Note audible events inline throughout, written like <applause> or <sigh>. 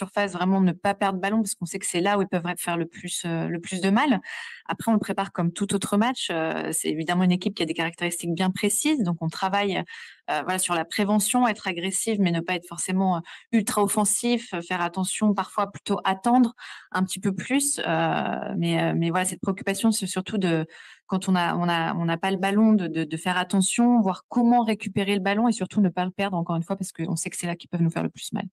surface, vraiment ne pas perdre ballon parce qu'on sait que c'est là où ils peuvent faire le plus, euh, le plus de mal. Après, on le prépare comme tout autre match. Euh, c'est évidemment une équipe qui a des caractéristiques bien précises, donc on travaille euh, voilà, sur la prévention, être agressive, mais ne pas être forcément ultra offensif, faire attention, parfois plutôt attendre un petit peu plus. mais, mais voilà, cette préoccupation, c'est surtout de quand on n'a on a, on a pas le ballon, de, de, de, faire attention, voir comment récupérer le ballon et surtout ne pas le perdre, encore une fois, parce qu'on sait que c'est là qu'ils peuvent nous faire le plus mal.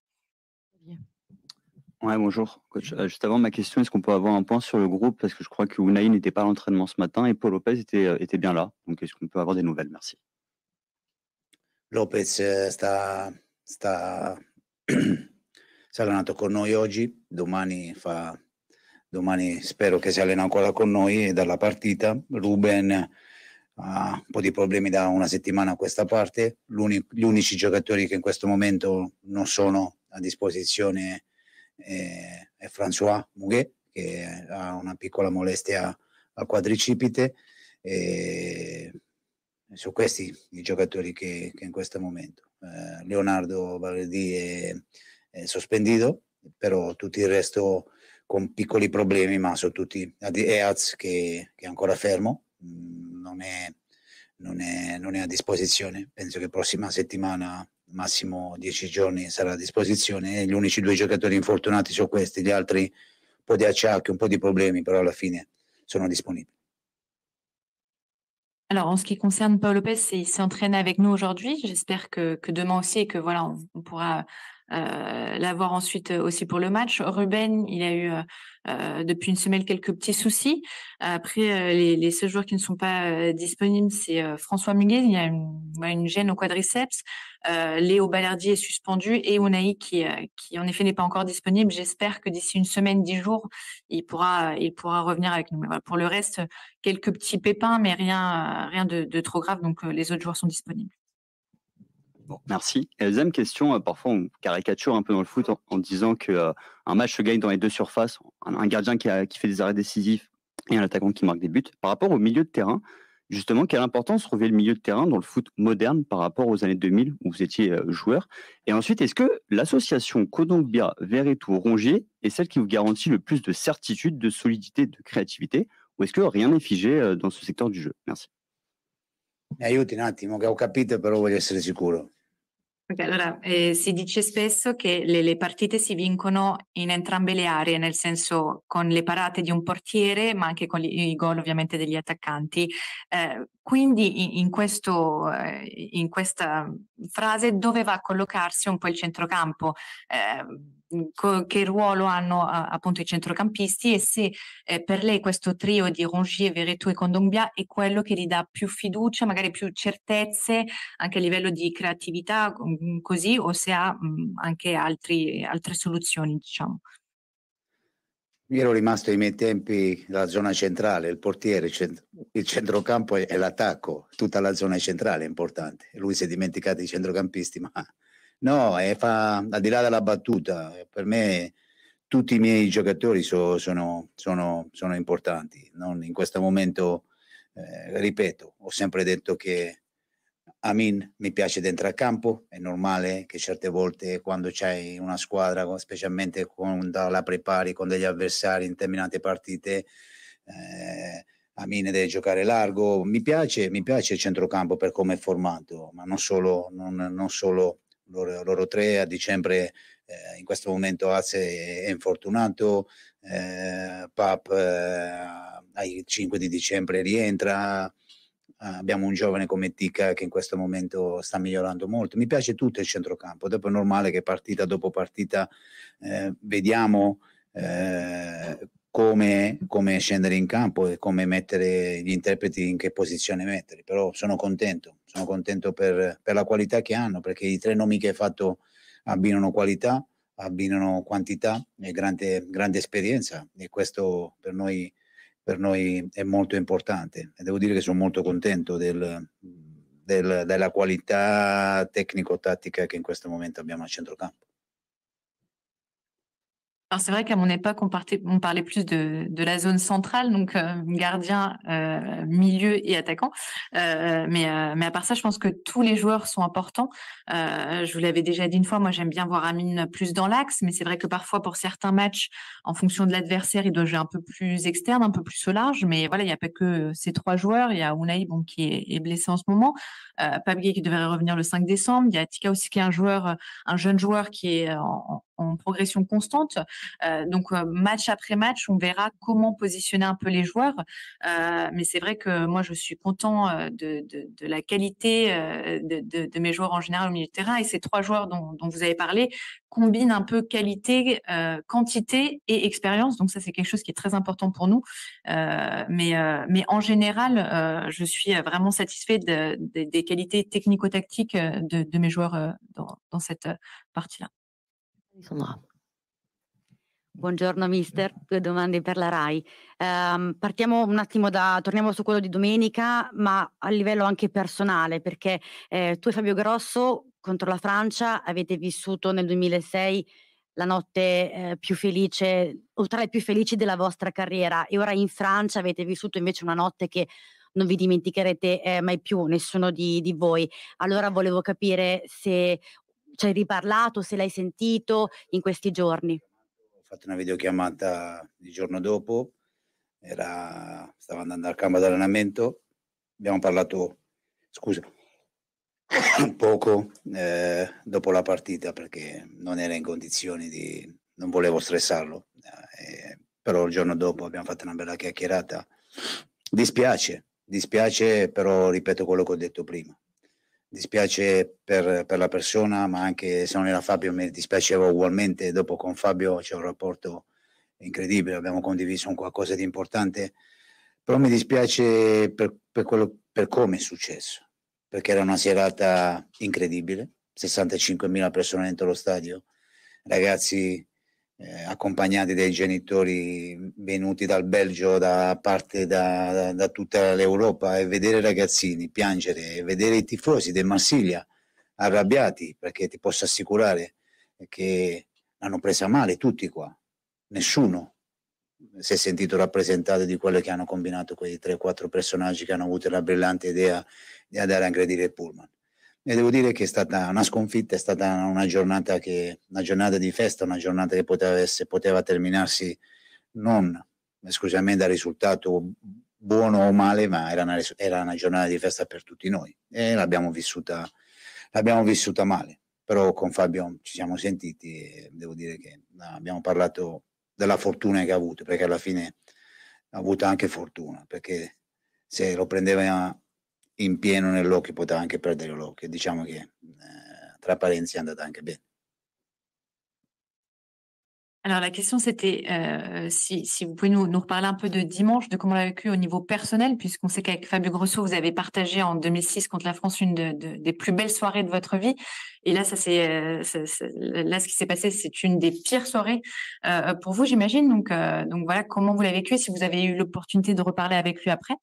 Ouais, bonjour, coach. Euh, juste avant, ma question, est-ce qu'on peut avoir un point sur le groupe Parce que je crois que Unai n'était pas à l'entraînement ce matin et Paul Lopez était, euh, était bien là. Donc, est-ce qu'on peut avoir des nouvelles Merci. Lopez eh, sta, sta <clears throat> si è allenato con noi oggi, domani, fa, domani spero che si allena ancora con noi dalla partita. Ruben ha un po' di problemi da una settimana a questa parte, gli unici giocatori che in questo momento non sono a disposizione e, e François Muguet che ha una piccola molestia al quadricipite. E sono questi i giocatori che, che in questo momento. Eh, Leonardo Valerdi è, è sospendito, però tutto il resto con piccoli problemi, ma sono tutti Eaz che, che, è ancora fermo, mm, non è, non, è, non è, a disposizione. Penso che prossima settimana massimo 10 giorni sarà a disposizione. Gli unici due giocatori infortunati sono questi, gli altri un po' di acciacchi, un po' di problemi, però alla fine sono disponibili. Alors, en ce qui concerne Paul Lopez, il s'entraîne avec nous aujourd'hui. J'espère que, que, demain aussi et que voilà, on, on pourra Euh, l'avoir ensuite euh, aussi pour le match. Ruben, il a eu euh, depuis une semaine quelques petits soucis. Après, les, les seuls joueurs qui ne sont pas disponibles, c'est François Muguet, il a une, gêne au quadriceps. Léo Ballardi est suspendu et Onaï qui, qui en effet n'est pas encore disponible. J'espère que d'ici une semaine, dix jours, il pourra, il pourra revenir avec nous. Mais pour le reste, quelques petits pépins, mais rien, rien de, de trop grave. Donc les autres joueurs sont disponibles merci. Et deuxième question, euh, parfois on caricature un peu dans le foot en, disant qu'un euh, match se gagne dans les deux surfaces, un, gardien qui, qui fait des arrêts décisifs et un attaquant qui marque des buts. Par rapport au milieu de terrain, justement, quelle importance trouvait le milieu de terrain dans le foot moderne par rapport aux années 2000 où vous étiez euh, joueur Et ensuite, est-ce que l'association Codombia, Verretou, Rongier est celle qui vous garantit le plus de certitude, de solidité, de créativité Ou est-ce que rien n'est figé dans ce secteur du jeu Merci. Mi eh, attimo, che ho capito, però Okay, allora, eh, si dice spesso che le, le, partite si vincono in entrambe le aree, nel senso con le parate di un portiere, ma anche con i, i gol ovviamente degli attaccanti. Eh, quindi in, in, questo, eh, in, questa frase dove va a collocarsi un po' il centrocampo? Ehm, Mhmm, che ruolo hanno appunto i centrocampisti e se eh, per lei questo trio di Rongier, Veretout e Condombia è quello che gli dà più fiducia, magari più certezze anche a livello di creatività mhmm, così o se ha mh, mhmm, anche altri, altre soluzioni diciamo. Io ero rimasto ai miei tempi la zona centrale, il portiere, il, il centrocampo e l'attacco, tutta la zona centrale è importante. Lui si è dimenticato i centrocampisti, ma No, eh, fa, al di là della battuta, per me tutti i miei giocatori so, sono, sono, sono, importanti. Non in questo momento, eh, ripeto, ho sempre detto che Amin mi piace dentro al campo, è normale che certe volte quando c'hai una squadra, specialmente quando la prepari con degli avversari in determinate partite, eh, Amine deve giocare largo, mi piace, mi piace il centrocampo per come è formato, ma non solo, non, non solo loro, loro tre a dicembre eh, in questo momento Aze è infortunato, eh, Pap eh, ai 5 di dicembre rientra, abbiamo un giovane come Tica che in questo momento sta migliorando molto. Mi piace tutto il centrocampo, dopo è normale che partita dopo partita eh, vediamo eh, come, come, scendere in campo e come mettere gli interpreti in che posizione mettere, però sono contento, sono contento per, per la qualità che hanno, perché i tre nomi che hai fatto abbinano qualità, abbinano quantità e grande, grande esperienza e questo per noi, per noi è molto importante e devo dire che sono molto contento del, del, della qualità tecnico-tattica che in questo momento abbiamo a centrocampo. Alors c'est vrai qu'à mon époque, on, parlait plus de, de la zone centrale, donc euh, gardien, euh, milieu et attaquant. Euh, mais, mais à part ça, je pense que tous les joueurs sont importants. je vous l'avais déjà dit une fois, moi j'aime bien voir Amine plus dans l'axe, mais c'est vrai que parfois pour certains matchs, en fonction de l'adversaire, il doit jouer un peu plus externe, un peu plus au large. Mais voilà, il n'y a pas que ces trois joueurs. Il y a Ounaï bon, qui est, blessé en ce moment, euh, Pabgué qui devrait revenir le 5 décembre. Il y a Tika aussi qui est un joueur, un jeune joueur qui est en, en progression constante. Euh, donc euh, match après match, on verra comment positionner un peu les joueurs. Euh, mais c'est vrai que moi, je suis content de, de, de la qualité de, de, mes joueurs en général au milieu de terrain. Et ces trois joueurs dont, dont vous avez parlé combinent un peu qualité, quantité et expérience. Donc ça, c'est quelque chose qui est très important pour nous. mais, mais en général, je suis vraiment satisfait des qualités technico-tactiques de, mes joueurs dans, dans cette partie-là. No. Buongiorno mister, due domande per la RAI. Um, partiamo un attimo da, torniamo su quello di domenica, ma a livello anche personale, perché eh, tu e Fabio Grosso contro la Francia avete vissuto nel 2006 la notte eh, più felice, o tra le più felici della vostra carriera, e ora in Francia avete vissuto invece una notte che non vi dimenticherete eh, mai più, nessuno di, di voi. Allora volevo capire se ci hai riparlato, se l'hai sentito in questi giorni? Ho fatto una videochiamata il giorno dopo, Era... stavo andando al campo d'allenamento, abbiamo parlato, scusa, <coughs> poco eh, dopo la partita perché non era in condizioni di, non volevo stressarlo, eh, però il giorno dopo abbiamo fatto una bella chiacchierata. Dispiace, dispiace, però ripeto quello che ho detto prima dispiace per, per, la persona, ma anche se non era Fabio mi dispiaceva ugualmente. Dopo con Fabio c'è un rapporto incredibile, abbiamo condiviso un qualcosa di importante, però mi dispiace per, per, quello, per come è successo, perché era una serata incredibile, 65.000 persone dentro lo stadio, ragazzi eh, accompagnati dai genitori venuti dal Belgio da parte da, da, da tutta l'Europa e vedere ragazzini piangere e vedere i tifosi del Marsiglia arrabbiati perché ti posso assicurare che l'hanno presa male tutti qua nessuno si è sentito rappresentato di quello che hanno combinato quei 3-4 personaggi che hanno avuto la brillante idea di andare a aggredire il pullman e devo dire che è stata una sconfitta, è stata una giornata, che, una giornata di festa, una giornata che poteva, essere, poteva terminarsi non esclusivamente dal risultato buono o male, ma era una, era una, giornata di festa per tutti noi e l'abbiamo vissuta, l'abbiamo vissuta male. Però con Fabio ci siamo sentiti e devo dire che abbiamo parlato della fortuna che ha avuto, perché alla fine ha avuto anche fortuna, perché se lo prendeva en pieno nell'occhio, poteva anche perdere l'occhio. Diciamo che eh, tra è andata anche bene. Alors la question c'était euh, si, vous pouvez nous, nous, reparler un peu de dimanche, de comment l'a vécu au niveau personnel, puisqu'on sait qu'avec Fabio Grosso, vous avez partagé en 2006 contre la France une des plus belles soirées de votre vie. Et là, ça c'est euh, là ce qui s'est passé, c'est une des pires soirées euh, pour vous, j'imagine. Donc, donc voilà, comment vous l'avez vécu, si vous avez eu l'opportunité de reparler avec lui après.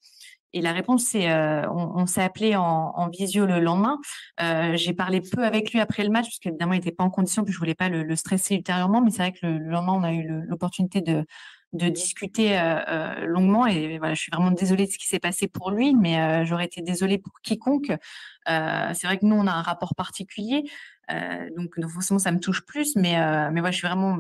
Et la réponse, c'est euh, on, s'est appelé en, visio le lendemain. Euh, j'ai parlé peu avec lui après le match, parce qu'évidemment, il n'était pas en condition, puis je ne voulais pas le, stresser ultérieurement. Mais c'est vrai que le, lendemain, on a eu l'opportunité de, de discuter euh, euh, longuement et voilà je suis vraiment désolée de ce qui s'est passé pour lui mais j'aurais été désolée pour quiconque c'est vrai que nous on a un rapport particulier donc, donc forcément ça me touche plus mais mais moi, je suis vraiment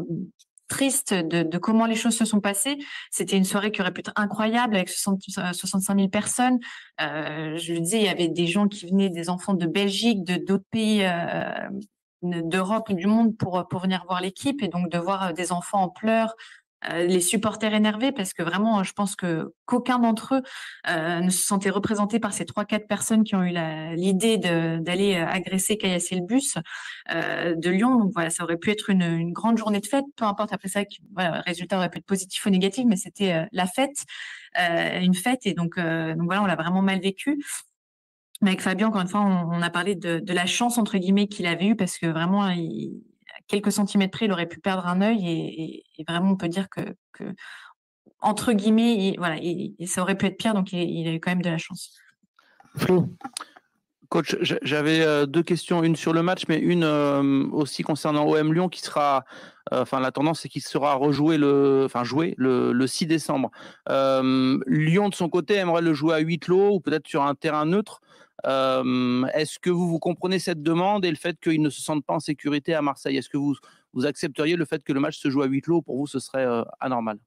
triste de, comment les choses se sont passées. C'était une soirée qui aurait pu être incroyable avec 65 000 euh, personnes. Euh, je le disais, il y avait des gens qui venaient, des enfants de Belgique, de d'autres pays euh, d'Europe ou du monde pour, pour venir voir l'équipe et donc de voir des enfants en pleurs, euh, les supporters énervés parce que vraiment, je pense que qu'aucun d'entre eux euh, ne se sentait représenté par ces trois quatre personnes qui ont eu l'idée d'aller euh, agresser, caillasser le bus de Lyon. Donc voilà, ça aurait pu être une, grande journée de fête, peu importe après ça, le résultat aurait pu être positif ou négatif, mais c'était la fête, une fête, et donc, voilà, on l'a vraiment mal vécu. Mais avec Fabien, encore une fois, on, a parlé de, la chance entre guillemets qu'il avait eue parce que vraiment, il, quelques centimètres près, il aurait pu perdre un œil. Et, vraiment, on peut dire que, entre guillemets, voilà, ça aurait pu être pire. Donc, il, a eu quand même de la chance. Coach, j'avais euh, deux questions, une sur le match, mais une euh, aussi concernant OM Lyon qui sera, euh, enfin la tendance c'est qu'il sera rejoué le, enfin joué le, 6 décembre. Lyon de son côté aimerait le jouer à huis clos ou peut-être sur un terrain neutre. Euh, est-ce que vous, vous comprenez cette demande et le fait qu'ils ne se sentent pas en sécurité à Marseille Est-ce que vous, vous accepteriez le fait que le match se joue à huis clos Pour vous, ce serait euh, anormal.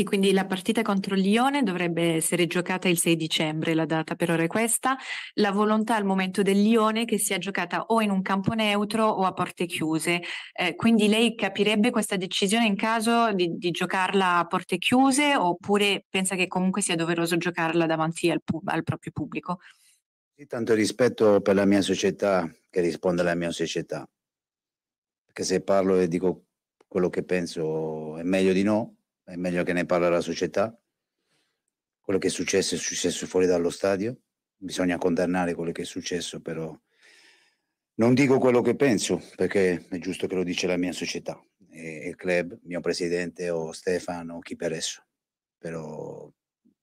Sì, quindi la partita contro Lione dovrebbe essere giocata il 6 dicembre, la data per ora è questa. La volontà al momento del Lione che sia giocata o in un campo neutro o a porte chiuse. Eh, quindi lei capirebbe questa decisione in caso di, di, giocarla a porte chiuse oppure pensa che comunque sia doveroso giocarla davanti al, pub- al proprio pubblico? Sì, tanto rispetto per la mia società che risponde alla mia società. Perché se parlo e dico quello che penso è meglio di no è meglio che ne parla la società. Quello che è successo è successo fuori dallo stadio, bisogna condannare quello che è successo, però non dico quello che penso, perché è giusto che lo dice la mia società, e il club, mio presidente o Stefano, chi per esso. Però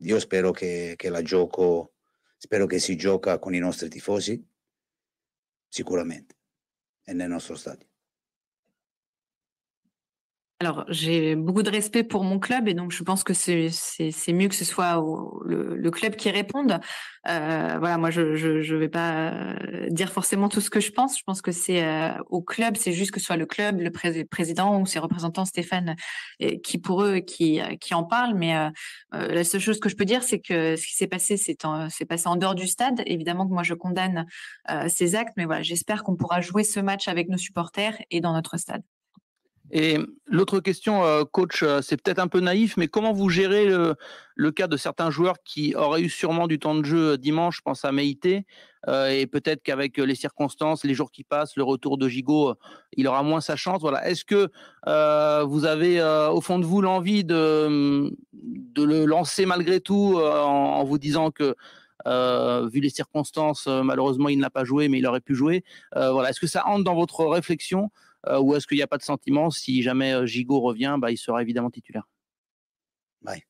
io spero che, che la gioco, spero che si gioca con i nostri tifosi, sicuramente, e nel nostro stadio. Alors, j'ai beaucoup de respect pour mon club et donc je pense que c'est mieux que ce soit le, club qui réponde. Euh, voilà, moi, je, je, vais pas euh, dire forcément tout ce que je pense. Je pense que c'est euh, au club, c'est juste que ce soit le club, le président ou ses représentants, Stéphane, qui pour eux, qui, qui en parle. Mais la seule chose que je peux dire, c'est que ce qui s'est passé, c'est passé en dehors du stade. Évidemment que moi, je condamne ces actes, mais voilà, j'espère qu'on pourra jouer ce match avec nos supporters et dans notre stade. Et l'autre question, euh, coach, euh, c'est peut-être un peu naïf, mais comment vous gérez le, cas de certains joueurs qui auraient eu sûrement du temps de jeu euh, dimanche, je pense à Meïté, et peut-être qu'avec les circonstances, les jours qui passent, le retour de Gigot, il aura moins sa chance. Voilà. Est-ce que vous avez au fond de vous l'envie de, mm, le lancer malgré tout en, vous disant que vu les circonstances, malheureusement, il n'a pas joué, mais il aurait pu jouer. voilà, est-ce que ça entre dans votre réflexion Euh, ou est-ce qu'il n'y a pas de sentiment Si jamais euh, Gigot revient, bah, il sera évidemment titulaire. Vai.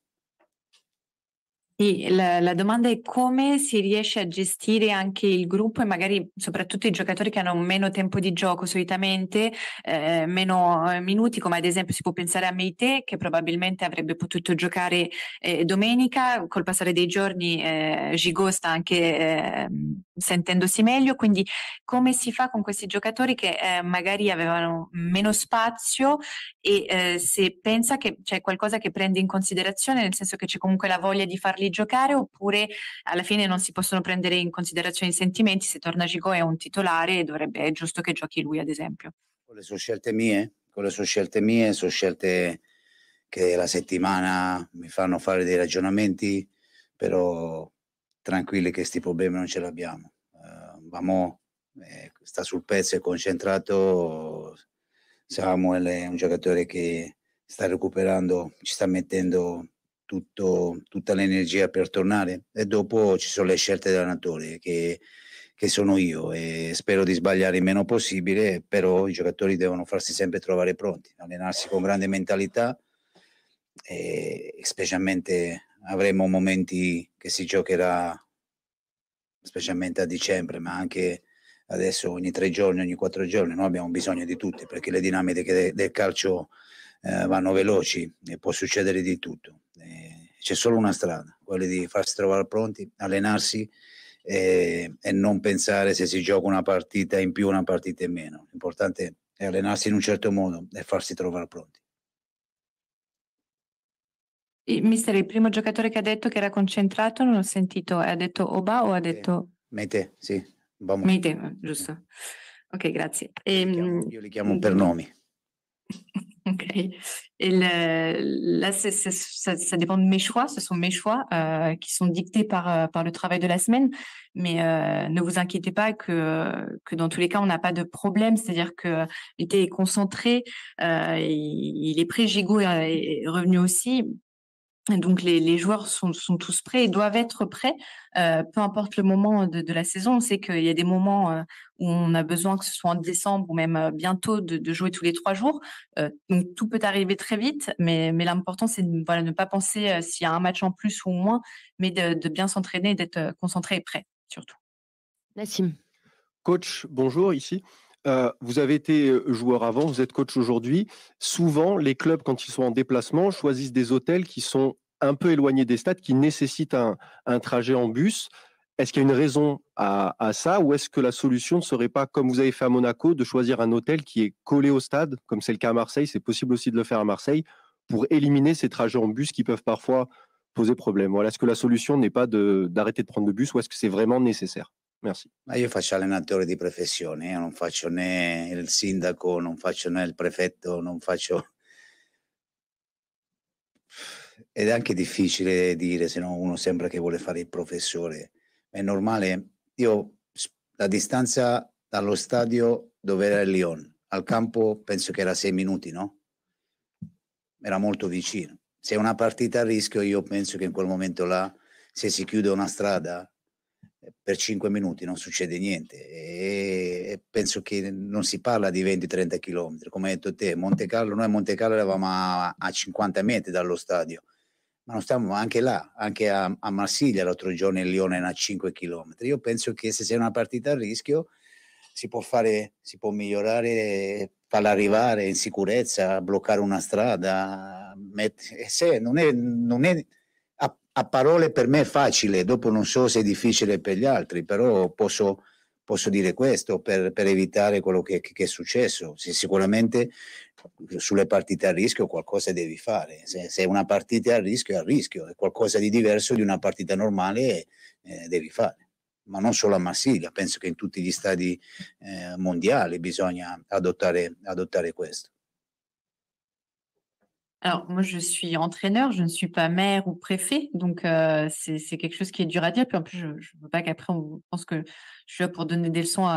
Sì, la, la, domanda è come si riesce a gestire anche il gruppo e magari soprattutto i giocatori che hanno meno tempo di gioco solitamente, eh, meno eh, minuti, come ad esempio si può pensare a Meite che probabilmente avrebbe potuto giocare eh, domenica, col passare dei giorni eh, Gigot sta anche ehm, sentendosi meglio, quindi come si fa con questi giocatori che eh, magari avevano meno spazio e eh, se pensa che c'è qualcosa che prende in considerazione, nel senso che c'è comunque la voglia di farli giocare oppure alla fine non si possono prendere in considerazione i sentimenti, se torna Gigo è un titolare dovrebbe, è giusto che giochi lui ad esempio. Quelle sono scelte mie, quelle sono scelte mie, sono scelte che la settimana mi fanno fare dei ragionamenti, però tranquilli che questi problemi non ce l'abbiamo. Uh, ehm, Bamo eh, sta sul pezzo, è concentrato. Samuel è un giocatore che sta recuperando, ci sta mettendo tutto, tutta l'energia per tornare e dopo ci sono le scelte dell'allenatore che, che sono io e spero di sbagliare il meno possibile, però i giocatori devono farsi sempre trovare pronti, allenarsi con grande mentalità, e specialmente avremo momenti che si giocherà specialmente a dicembre, ma anche adesso ogni tre giorni, ogni quattro giorni, noi abbiamo bisogno di tutti perché le dinamiche de- del calcio eh, vanno veloci e può succedere di tutto. E eh, c'è solo una strada, quella di farsi trovare pronti, allenarsi e, eh, e non pensare se si gioca una partita in più o una partita in meno. L'importante è allenarsi in un certo modo e farsi trovare pronti. E mister, il primo giocatore che ha detto che era concentrato non n'ai sentito, ha detto Oba o ha detto... Mete, sì. Vamos. Mete, eh, giusto. Ok, grazie. Je ehm, io, li chiamo, io per nomi. <laughs> Ok. là, ça, dépend de mes choix. Ce sont mes choix euh, qui sont dictés euh, par, le travail de la semaine. Mais euh, ne vous inquiétez pas que, dans tous les cas, on n'a pas de problème. C'est-à-dire que l'été est concentré, il, est prêt. Gigo est, revenu aussi. Donc les, joueurs sont, tous prêts et doivent être prêts, euh, peu importe le moment de, la saison. On sait qu'il y a des moments euh, où on a besoin, que ce soit en décembre ou même euh, bientôt, de, jouer tous les trois jours. donc tout peut arriver très vite, mais, l'important c'est de ne pas penser s'il y a un match en plus ou moins, mais de, bien s'entraîner et d'être concentré et prêt surtout. Nassim. Coach, bonjour ici. Euh, vous avez été euh, joueur avant, vous êtes coach aujourd'hui. Souvent, les clubs, quand ils sont en déplacement, choisissent des hôtels qui sont un peu éloignés des stades, qui nécessitent un, trajet en bus. Est-ce qu'il y a une raison à, ça ou est-ce que la solution ne serait pas, comme vous avez fait à Monaco, de choisir un hôtel qui est collé au stade, comme c'est le cas à Marseille, c'est possible aussi de le faire à Marseille, pour éliminer ces trajets en bus qui peuvent parfois poser problème Voilà, est-ce que la solution n'est pas d'arrêter de prendre le bus ou est-ce que c'est vraiment nécessaire Merci. Ma io faccio allenatore di professione, io non faccio né il sindaco, non faccio né il prefetto, non faccio... Ed è anche difficile dire, se no uno sembra che vuole fare il professore. È normale, io la distanza dallo stadio dove era il Lyon al campo penso che era sei minuti, no? Era molto vicino. Se è una partita a rischio, io penso che in quel momento là, se si chiude una strada, eh, per 5 minuti non succede niente e penso che non si parla di 20-30 km come hai detto te Monte Carlo noi a Monte Carlo eravamo a, 50 metri dallo stadio ma non stiamo anche là anche a, a Marsiglia l'altro giorno il Lione era a 5 km io penso che se c'è una partita a rischio si può fare si può migliorare farla arrivare in sicurezza bloccare una strada met- se non è, non è a parole per me è facile, dopo non so se è difficile per gli altri, però posso, posso dire questo per, per evitare quello che, che, è successo. Se sicuramente sulle partite a rischio qualcosa devi fare, se, se una partita è a rischio è a rischio, è qualcosa di diverso di una partita normale eh, devi fare, ma non solo a Marsiglia, penso che in tutti gli stadi eh, mondiali bisogna adottare, adottare questo. Alors, moi, je suis entraîneur, je ne suis pas maire ou préfet, donc euh, c'est quelque chose qui est dur à dire. Puis en plus, je ne veux pas qu'après, on pense que je suis là pour donner des leçons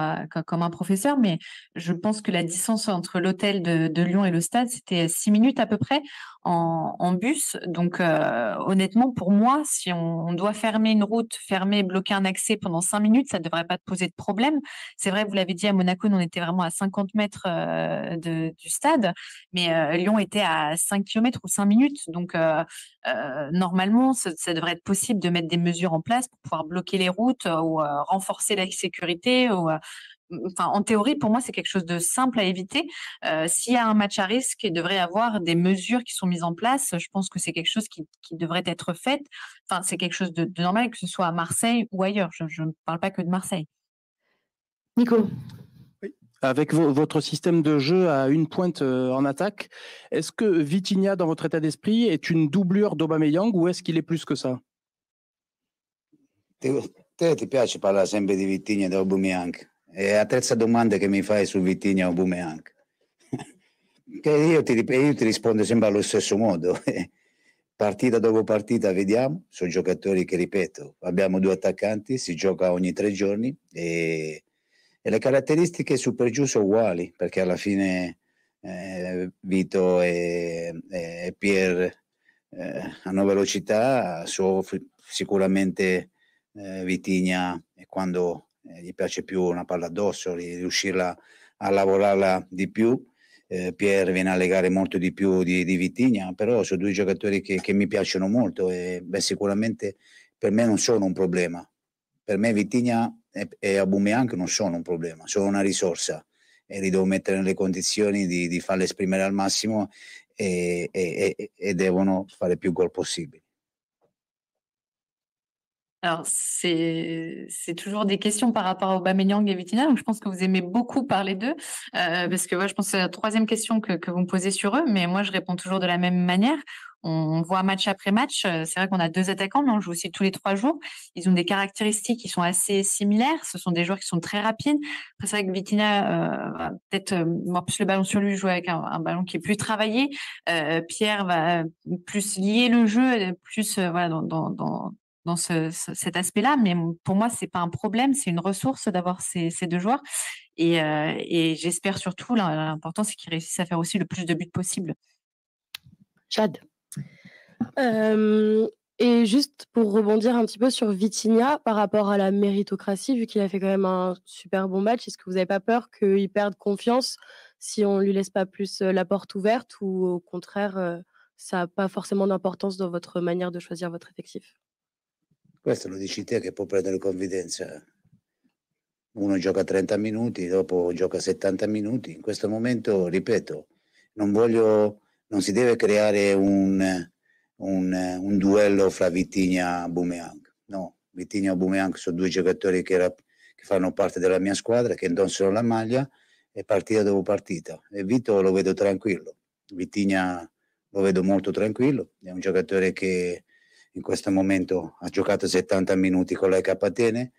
comme un professeur, mais je pense que la distance entre l'hôtel de, Lyon et le stade, c'était six minutes à peu près en, bus. Donc, euh, honnêtement, pour moi, si on, doit fermer une route, fermer, bloquer un accès pendant cinq minutes, ça ne devrait pas te poser de problème. C'est vrai, vous l'avez dit, à Monaco, on était vraiment à 50 mètres euh, du stade, mais euh, Lyon était à 5 km ou 5 minutes. Donc, normalement, ça, devrait être possible de mettre des mesures en place pour pouvoir bloquer les routes ou renforcer la sécurité ou en théorie, pour moi, c'est quelque chose de simple à éviter. Euh, s'il y a un match à risque, il devrait y avoir des mesures qui sont mises en place. Je pense que c'est quelque chose qui, devrait être fait. Enfin, c'est quelque chose de, normal, que ce soit à Marseille ou ailleurs. Je, ne parle pas que de Marseille. Nico avec votre système de jeu à une pointe euh, en attaque, est-ce que Vitinha, dans votre état d'esprit, est une doublure d'Obameyang ou est-ce qu'il est plus que ça Tu ti piace parlare sempre de Vitinha et È la terza domanda che mi fai su Vitigna o Bumeanc. <laughs> io, ti, io ti rispondo sempre allo stesso modo. <laughs> partita dopo partita vediamo, sono giocatori che ripeto, abbiamo due attaccanti, si gioca ogni tre giorni e, e le caratteristiche su per giù sono uguali perché alla fine eh, Vito e, e Pier eh, hanno velocità, so, sicuramente eh, Vitigna quando eh, gli piace più una palla addosso, riuscirla a lavorarla di più. Eh, Pierre viene a legare molto di più di, di Vitigna, però sono due giocatori che, che mi piacciono molto e beh, sicuramente per me non sono un problema. Per me Vitigna e, e Abumeang non sono un problema, sono una risorsa e li devo mettere nelle condizioni di, di farle esprimere al massimo e, e, e devono fare più gol possibile. Alors, c'est toujours des questions par rapport au Aubameyang et Vitina. je pense que vous aimez beaucoup parler d'eux, euh, parce que je pense que c'est la troisième question que, que vous me posez sur eux, mais moi, je réponds toujours de la même manière. On voit match après match. Euh, c'est vrai qu'on a deux attaquants, mais on joue aussi tous les trois jours. Ils ont des caractéristiques qui sont assez similaires. Ce sont des joueurs qui sont très rapides. c'est vrai que Vitina euh, peut-être euh, plus le ballon sur lui, joue avec un, ballon qui est plus travaillé. Pierre va plus lier le jeu, plus voilà dans, dans, dans dans cet aspect-là. Mais pour moi, c'est pas un problème, c'est une ressource d'avoir ces, deux joueurs. Et, euh, j'espère surtout, l'important, c'est qu'ils réussissent à faire aussi le plus de buts possible. Chad. Euh, et juste pour rebondir un petit peu sur Vitinha par rapport à la méritocratie, vu qu'il a fait quand même un super bon match, est-ce que vous n'avez pas peur qu'il perde confiance si on ne lui laisse pas plus euh, la porte ouverte ou au contraire, ça n'a pas forcément d'importance dans votre manière de choisir votre effectif Questo lo dici te che può prendere confidenza. Uno gioca 30 minuti, dopo gioca 70 minuti. In questo momento, ripeto, non voglio, non si deve creare un, un, un duello fra Vitigna e Bumeang. No, Vitigna e Bumeang sono due giocatori che, era, che, fanno parte della mia squadra, che indossano la maglia e partita dopo partita. E Vito lo vedo tranquillo. Vitigna lo vedo molto tranquillo, è un giocatore che in questo momento ha giocato 70 minuti con l'EKTN,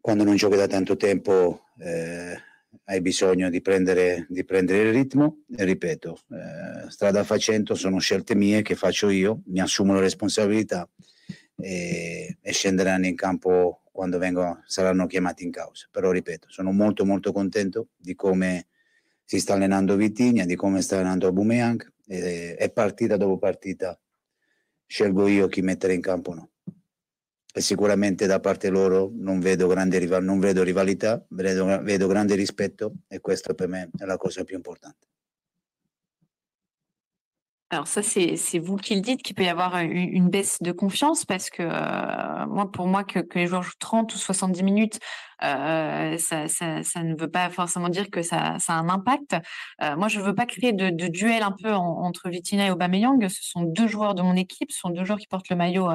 quando non giochi da tanto tempo eh, hai bisogno di prendere, di prendere, il ritmo e ripeto, eh, strada facendo sono scelte mie che faccio io, mi assumo la responsabilità e, e scenderanno in campo quando vengo, saranno chiamati in causa. Però ripeto, sono molto molto contento di come si sta allenando Vitigna, di come sta allenando Bumeyang e, e partita dopo partita scelgo io chi mettere in campo o no. E sicuramente da parte loro non vedo, grande non vedo rivalità, vedo, vedo grande rispetto e questa per me è la cosa più importante. Alors ça, c'est, vous qui le dites, qu'il peut y avoir une, baisse de confiance parce que euh, pour moi, que, que, les joueurs jouent 30 ou 70 minutes euh, ça, ne veut pas forcément dire que ça, ça a un impact. Euh, moi, je ne veux pas créer de, duel un peu entre Vitina et Aubameyang. Ce sont deux joueurs de mon équipe, ce sont deux joueurs qui portent le maillot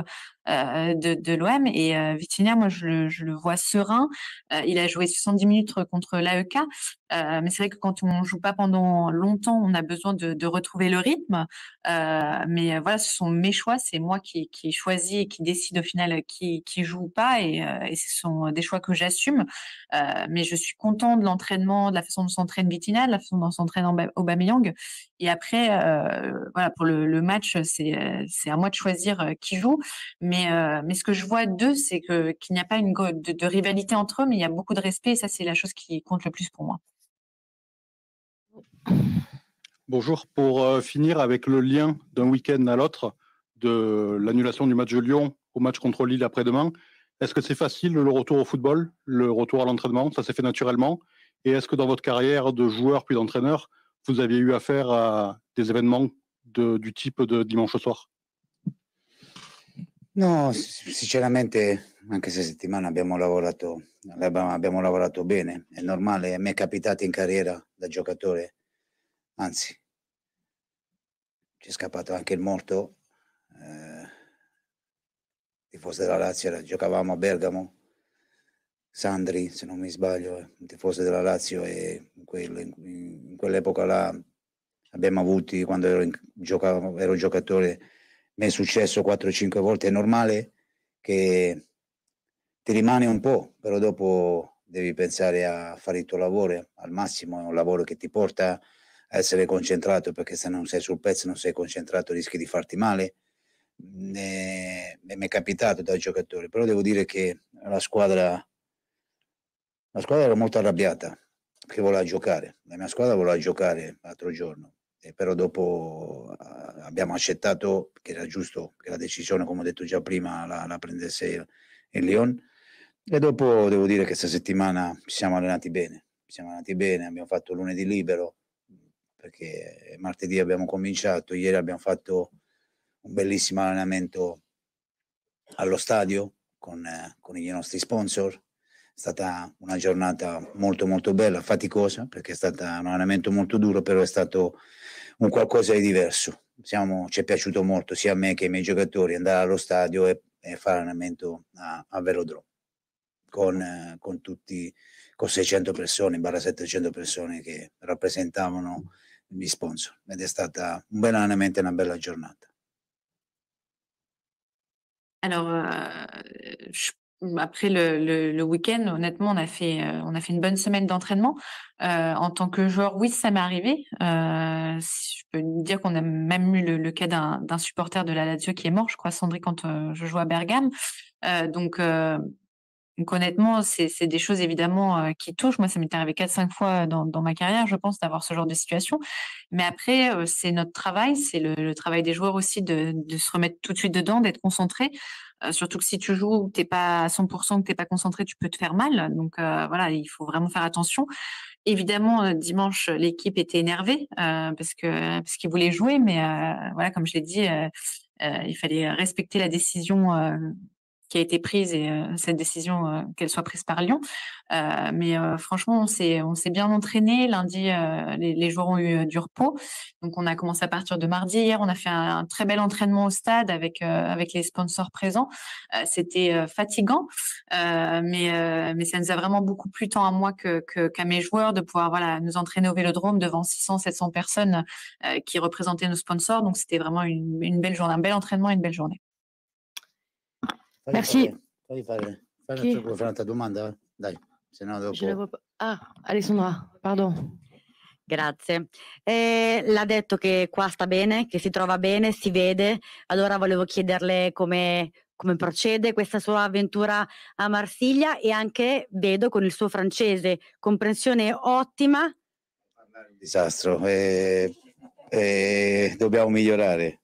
euh, de, l'OM. Et Vitina, moi, je le, vois serein. il a joué 70 minutes contre l'AEK. mais c'est vrai que quand on ne joue pas pendant longtemps, on a besoin de, retrouver le rythme. mais voilà, ce sont mes choix. C'est moi qui, qui choisis et qui décide au final qui, qui joue ou pas. et ce sont des choix que j'assume. Euh, mais je suis content de l'entraînement, de la façon dont s'entraîne Bettina, de la façon dont s'entraîne Aubameyang. Et après, euh, voilà, pour le, match, c'est à moi de choisir euh, qui joue. Mais mais ce que je vois d'eux, c'est qu'il n'y a pas une de, rivalité entre eux, mais il y a beaucoup de respect. Et ça, c'est la chose qui compte le plus pour moi. Bonjour. Pour finir avec le lien d'un week-end à l'autre, de l'annulation du match de Lyon au match contre Lille après-demain, est-ce que c'est facile le retour au football, le retour à l'entraînement Ça s'est fait naturellement Et est-ce que dans votre carrière de joueur puis d'entraîneur, vous aviez eu affaire à des événements de, du type de dimanche soir Non, sinceramente anche questa settimana abbiamo lavorato, abbiamo lavorato bene, è normale, a me è capitato in carriera da giocatore, anzi, ci è scappato anche il morto, eh, tifoso della Lazio, era, giocavamo a Bergamo, Sandri se non mi sbaglio, eh, un tifoso della Lazio e in, quel, in, in quell'epoca là abbiamo avuto, quando ero, in, giocavo, ero giocatore, mi è successo 4-5 volte, è normale che ti rimane un po', però dopo devi pensare a fare il tuo lavoro, al massimo è un lavoro che ti porta a essere concentrato, perché se non sei sul pezzo, non sei concentrato, rischi di farti male ne, ne mi è capitato da giocatore, però devo dire che la squadra, la squadra era molto arrabbiata perché voleva giocare, la mia squadra voleva giocare l'altro giorno, e però dopo eh, abbiamo accettato che era giusto che la decisione, come ho detto già prima, la, la prendesse il, il Lyon e dopo devo dire che questa settimana ci siamo allenati bene, ci siamo allenati bene, abbiamo fatto lunedì libero perché martedì abbiamo cominciato, ieri abbiamo fatto un bellissimo allenamento allo stadio con, eh, con i nostri sponsor. È stata una giornata molto molto bella, faticosa, perché è stato un allenamento molto duro, però è stato un qualcosa di diverso. Siamo, ci è piaciuto molto sia a me che ai miei giocatori andare allo stadio e, e fare allenamento a, a Velodrome con, eh, con, tutti, con 600 persone, barra 700 persone che rappresentavano gli sponsor ed è stata un bel allenamento e una bella giornata. Alors, mmh, après le, week-end, honnêtement, on a fait on a fait une bonne semaine d'entraînement. en tant que joueur, oui, ça m'est arrivé. je peux dire qu'on a même eu le, cas d'un supporter de la Lazio qui est mort, je crois, Sandrine, quand je joue à Bergame. donc donc honnêtement, c'est des choses évidemment euh, qui touchent. Moi, ça m'est arrivé 4-5 fois euh, dans, ma carrière, je pense, d'avoir ce genre de situation. Mais après, euh, c'est notre travail, c'est le, travail des joueurs aussi de, se remettre tout de suite dedans, d'être concentré. surtout que si tu joues ou tu n'es pas à 100%, que tu n'es pas concentré, tu peux te faire mal. Donc voilà, il faut vraiment faire attention. Évidemment, dimanche, l'équipe était énervée parce que parce qu'ils voulaient jouer, mais voilà, comme je l'ai dit, il fallait respecter la décision qui a été prise et euh, cette décision euh, qu'elle soit prise par Lyon. Euh, mais franchement, on s'est on s'est bien entraîné. Lundi, les, les, joueurs ont eu du repos, donc on a commencé à partir de mardi. Hier, on a fait un, très bel entraînement au stade avec avec les sponsors présents. C'était fatigant, mais mais ça nous a vraiment beaucoup plus temps à moi que qu'à mes joueurs de pouvoir voilà nous entraîner au Vélodrome devant 600 700 personnes qui représentaient nos sponsors. Donc c'était vraiment une, une belle journée, un bel entraînement, et une belle journée. Merci. Fare, fare, fare, fare una domanda, dai, se no dopo... Ah, Alessandra, pardon. Grazie. Eh, l'ha detto che qua sta bene, che si trova bene, si vede. Allora volevo chiederle come, come procede questa sua avventura a Marsiglia e anche vedo con il suo francese comprensione ottima. Un disastro, eh, eh, dobbiamo migliorare.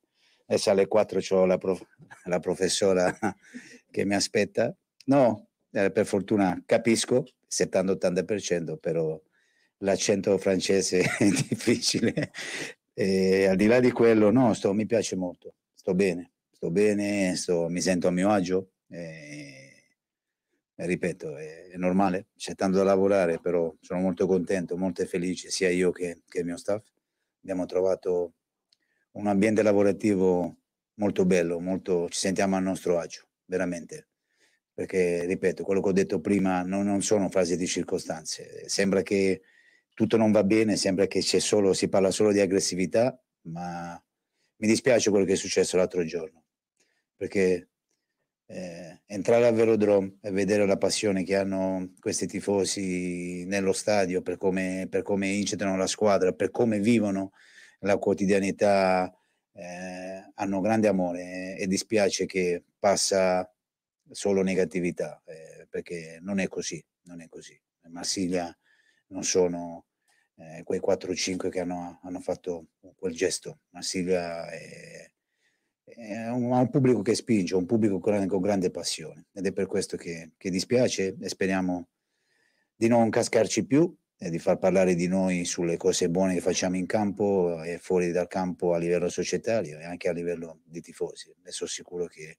Adesso eh, alle 4 ho la, prof- la professora che mi aspetta. No, eh, per fortuna capisco, 70-80%, però l'accento francese <laughs> è difficile. E al di là di quello, no, sto, mi piace molto, sto bene, sto bene, sto, mi sento a mio agio. E, ripeto, è, è, normale, c'è tanto da lavorare, però sono molto contento, molto felice, sia io che, che il mio staff. Abbiamo trovato un ambiente lavorativo molto bello, molto, ci sentiamo a nostro agio veramente. Perché, ripeto, quello che ho detto prima no, non sono frasi di circostanze. Sembra che tutto non va bene, sembra che c'è solo, si parla solo di aggressività, ma mi dispiace quello che è successo l'altro giorno. Perché eh, entrare al velodrome e vedere la passione che hanno questi tifosi nello stadio per come, per come incitano la squadra, per come vivono la quotidianità eh, hanno grande amore eh, e dispiace che passa solo negatività, eh, perché non è così, non è così. Marsiglia non sono eh, quei 4-5 che hanno, hanno, fatto quel gesto. Marsiglia è, è un, un, pubblico che spinge, un pubblico con, con grande passione ed è per questo che, che dispiace e speriamo di non cascarci più eh, di far parlare di noi sulle cose buone che facciamo in campo e fuori dal campo a livello societario e anche a livello di tifosi. Ne sono sicuro che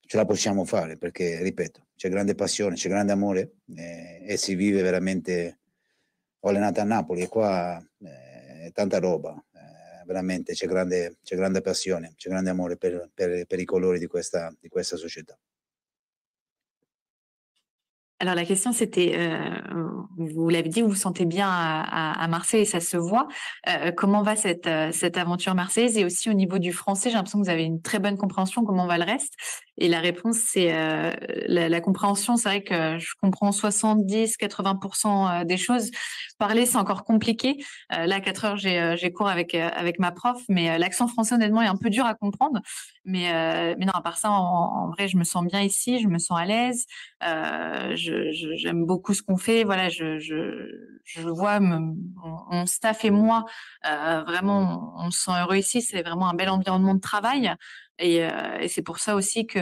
ce la possiamo fare perché, ripeto, c'è grande passione, c'è grande amore eh, e si vive veramente. Ho allenato a Napoli e qua eh, è tanta roba, eh, veramente c'è grande, c'è grande passione, c'è grande amore per, per, per i colori di questa, di questa società. Alors la question c'était, euh, vous l'avez dit, vous vous sentez bien à, Marseille et ça se voit. Euh, comment va cette, euh, cette aventure marseillaise et aussi au niveau du français, j'ai l'impression que vous avez une très bonne compréhension. Comment va le reste et la réponse, c'est euh, la, la, compréhension. C'est vrai que je comprends 70-80% euh, des choses. Parler, c'est encore compliqué. Euh, là, à 4 heures, j'ai cours avec, avec ma prof, mais l'accent français, honnêtement, est un peu dur à comprendre. Mais, mais non, à part ça, en, vrai, je me sens bien ici, je me sens à l'aise. J'aime beaucoup ce qu'on fait. Voilà, je, je, je vois me, mon, staff et moi, vraiment, on, on se sent heureux ici. C'est vraiment un bel environnement de travail. Euh, et, c'est pour ça aussi que,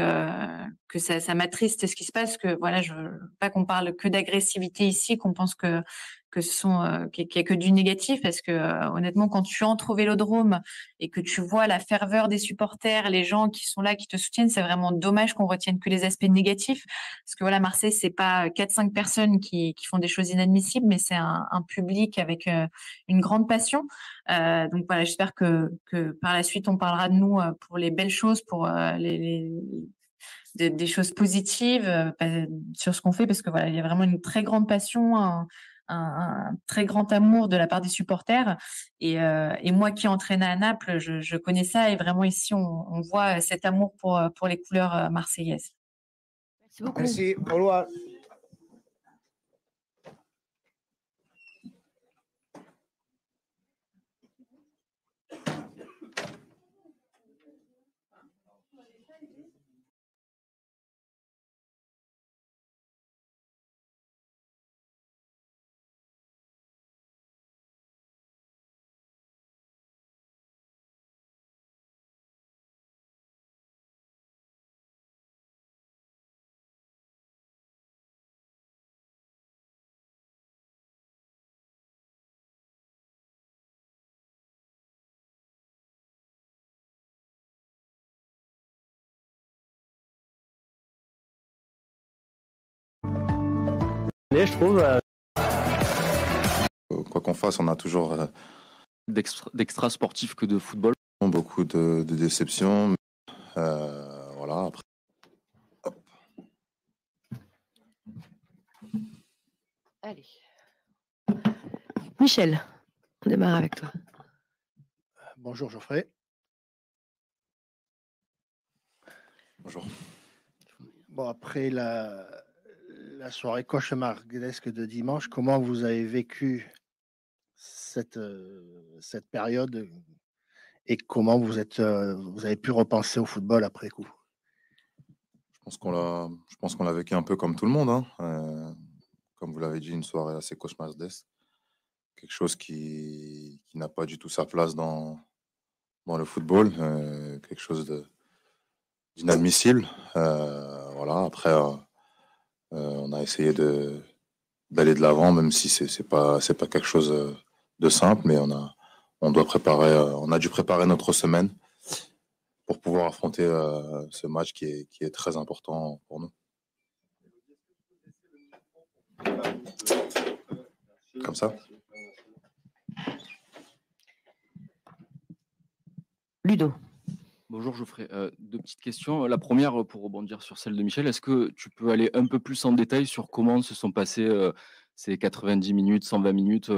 que ça, ça m'attriste ce qui se passe, que voilà, je pas qu'on parle que d'agressivité ici, qu'on pense que que ce sont euh, qu'il n'y a que du négatif, parce que euh, honnêtement, quand tu entres au Vélodrome et que tu vois la ferveur des supporters, les gens qui sont là, qui te soutiennent, c'est vraiment dommage qu'on retienne que les aspects négatifs, parce que voilà, Marseille, c'est pas quatre cinq personnes qui, qui font des choses inadmissibles, mais c'est un, un, public avec euh, une grande passion. donc voilà, j'espère que que par la suite, on parlera de nous pour les belles choses, pour les, les des choses positives euh, euh, sur ce qu'on fait parce que voilà, il y a vraiment une très grande passion, un, très grand amour de la part des supporters. Et, euh, moi qui entraîne à Naples, je, connais ça et vraiment ici, on, voit cet amour pour, pour les couleurs marseillaises. Merci beaucoup. Merci. Euh, Quoi qu'on fasse, on a toujours euh, d'extra sportifs que de football. Beaucoup de, déceptions. Euh, voilà, après. Allez. Michel, on démarre avec toi. Bonjour Geoffrey. Bonjour. Bon, après la, la soirée cauchemardesque de dimanche, comment vous avez vécu cette, euh, cette période euh, et comment vous, êtes, euh, vous avez pu repenser au football après coup Je pense qu'on l'a, je vécu un peu comme tout le monde. Hein. comme vous l'avez dit, une soirée assez cauchemardesque. Quelque chose qui, n'a pas du tout sa place dans, dans le football. quelque chose d'inadmissible. voilà, après, euh, on a essayé de d'aller de l'avant, même si c'est c'est pas c'est pas quelque chose euh, de simple, mais on a on doit préparer, euh, on a dû préparer notre semaine pour pouvoir affronter ce match qui est, qui est très important pour nous. Comme ça. Ludo. Bonjour Geoffrey. Euh, deux petites questions. La première, euh, pour rebondir sur celle de Michel, est-ce que tu peux aller un peu plus en détail sur comment se sont passées euh, ces 90 minutes, 120 minutes,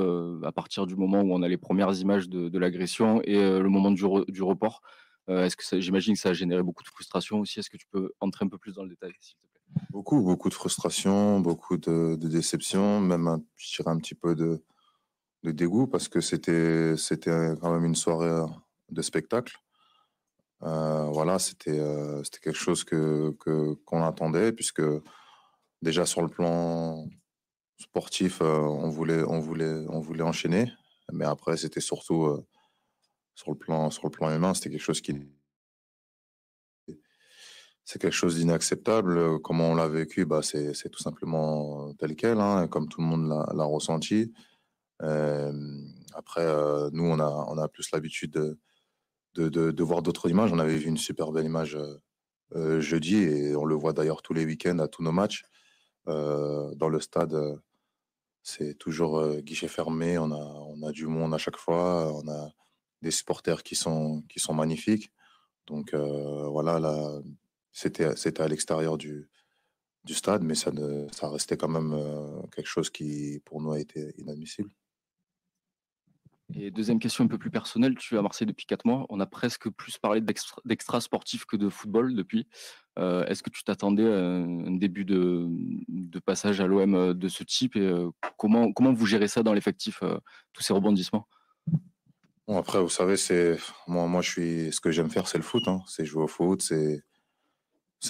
à partir du moment où on a les premières images de, l'agression et le moment du, du report Est-ce que j'imagine que ça a généré beaucoup de frustration aussi Est-ce que tu peux entrer un peu plus dans le détail, s'il te plaît Beaucoup, beaucoup de frustration, beaucoup de, déception, même un, un petit peu de, dégoût parce que c'était quand même une soirée de spectacle. Euh, voilà, euh, c'était quelque chose que qu'on attendait puisque déjà sur le plan sportif, euh, on voulait on voulait on voulait enchaîner, mais après c'était surtout sur le plan sur le plan humain, c'était quelque chose qui c'est quelque chose d'inacceptable. Comment on l'a vécu, bah c'est tout simplement tel quel, hein, comme tout le monde l'a ressenti. après, nous on a on a plus l'habitude de de, voir d'autres images. On avait vu une super belle image euh, euh, jeudi et on le voit d'ailleurs tous les week-ends à tous nos matchs. Euh, dans le stade, c'est toujours guichet fermé. On a, on a du monde à chaque fois. On a des supporters qui sont, qui sont magnifiques. Donc voilà, c'était, c'était à l'extérieur du, du stade, mais ça, ça restait quand même quelque chose qui, pour nous, a été inadmissible. Et deuxième question un peu plus personnelle, tu es à Marseille depuis 4 mois, on a presque plus parlé d'extra sportif que de football depuis. Euh, est-ce que tu t'attendais à un début de, passage à l'OM euh, de ce type et euh, comment, vous gérez ça dans l'effectif, tous ces rebondissements Après, vous savez, c'est moi, moi je suis... ce que j'aime faire, c'est le foot. Hein. C'est jouer au foot, c'est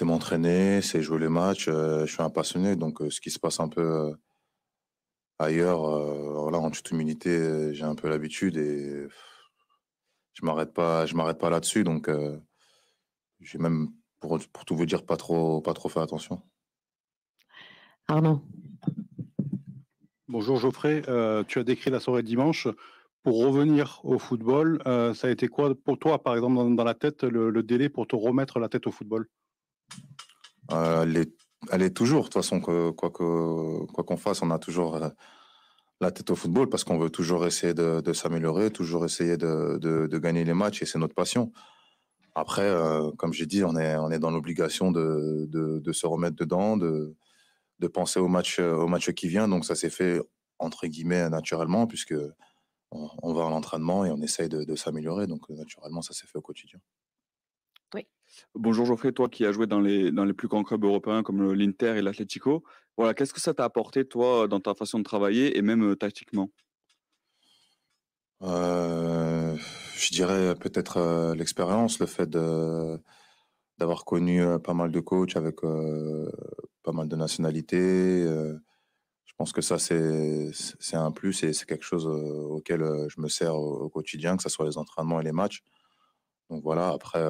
m'entraîner, c'est jouer les matchs. je suis un passionné, donc ce qui se passe un peu Ailleurs, euh, voilà, en toute humilité, j'ai un peu l'habitude et je m'arrête pas, je m'arrête pas là-dessus. Donc, euh, j'ai même, pour, pour, tout vous dire, pas trop, pas trop fait attention. Arnaud. Bonjour Geoffrey, euh, tu as décrit la soirée de dimanche. Pour revenir au football, ça a été quoi pour toi, par exemple, dans, la tête, le, délai pour te remettre la tête au football Les elle est toujours, de toute façon, que, quoi qu'on fasse, on a toujours euh, la tête au football parce qu'on veut toujours essayer de, s'améliorer, toujours essayer de, gagner les matchs et c'est notre passion. Après, euh, comme j'ai dit, on est, dans l'obligation de, se remettre dedans, de, penser euh, au match, qui vient. Donc ça s'est fait entre guillemets naturellement puisque va à l'entraînement et on essaye de, s'améliorer. Donc naturellement, ça s'est fait au quotidien. Bonjour Geoffrey, toi qui as joué dans les, dans les plus grands clubs européens comme l'Inter et l'Atletico. voilà, qu'est-ce que ça t'a apporté toi dans ta façon de travailler et même tactiquement euh, Je dirais peut-être l'expérience, le fait d'avoir connu pas mal de coachs avec pas mal de nationalités. je pense que ça c'est un plus et c'est quelque chose auquel je me sers au, quotidien, que ce soit les entraînements et les matchs. Donc voilà, après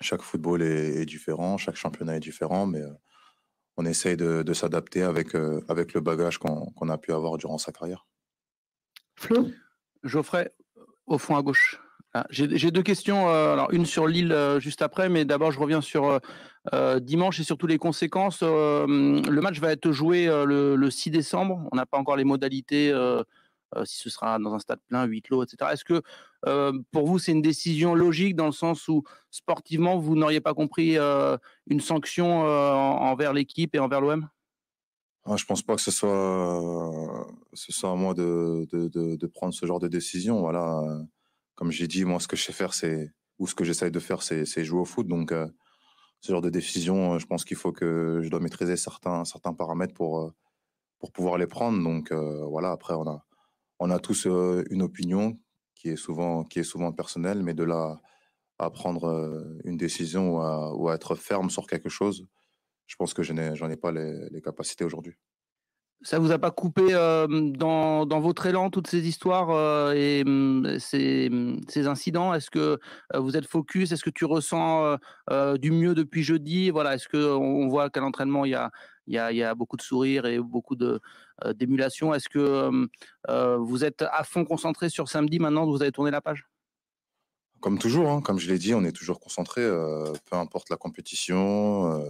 chaque football est, différent, chaque championnat est différent, mais euh, on essaye de, s'adapter avec, euh, avec le bagage qu'on a pu avoir durant sa carrière. Flo Geoffrey, euh, au fond à gauche. Ah, j'ai deux questions, alors une sur Lille juste après, mais d'abord je reviens sur dimanche et surtout les conséquences. le match va être joué le, 6 décembre, on n'a pas encore les modalités euh, si ce sera dans un stade plein, huit lots etc. Est-ce que euh, pour vous, c'est une décision logique dans le sens où sportivement, vous n'auriez pas compris euh, une sanction envers l'équipe et envers l'OM ah, je pense pas que ce soit, ce soit à moi de, de, prendre ce genre de décision. Voilà, comme j'ai dit, moi, ce que je sais faire, c'est ou ce que j'essaye de faire, c'est jouer au foot. Donc, ce genre de décision, je pense qu'il faut que je dois maîtriser certains, certains paramètres pour, pour pouvoir les prendre. Donc, voilà. Après, on a, on a tous une opinion qui est souvent qui est souvent personnelle, mais de là à prendre une décision ou à, être ferme sur quelque chose, je pense que je n'ai j'en ai pas les, capacités aujourd'hui. Ça vous a pas coupé dans, dans, votre élan toutes ces histoires et ces, incidents Est-ce que vous êtes focus Est-ce que tu ressens du mieux depuis jeudi Voilà, est-ce que voit qu'à l'entraînement il y a il y a, beaucoup de sourires et beaucoup de euh, d'émulation. Est-ce que euh, vous êtes à fond concentré sur samedi maintenant Vous avez tourné la page Comme toujours, hein, comme je l'ai dit, on est toujours concentré, euh, peu importe la compétition.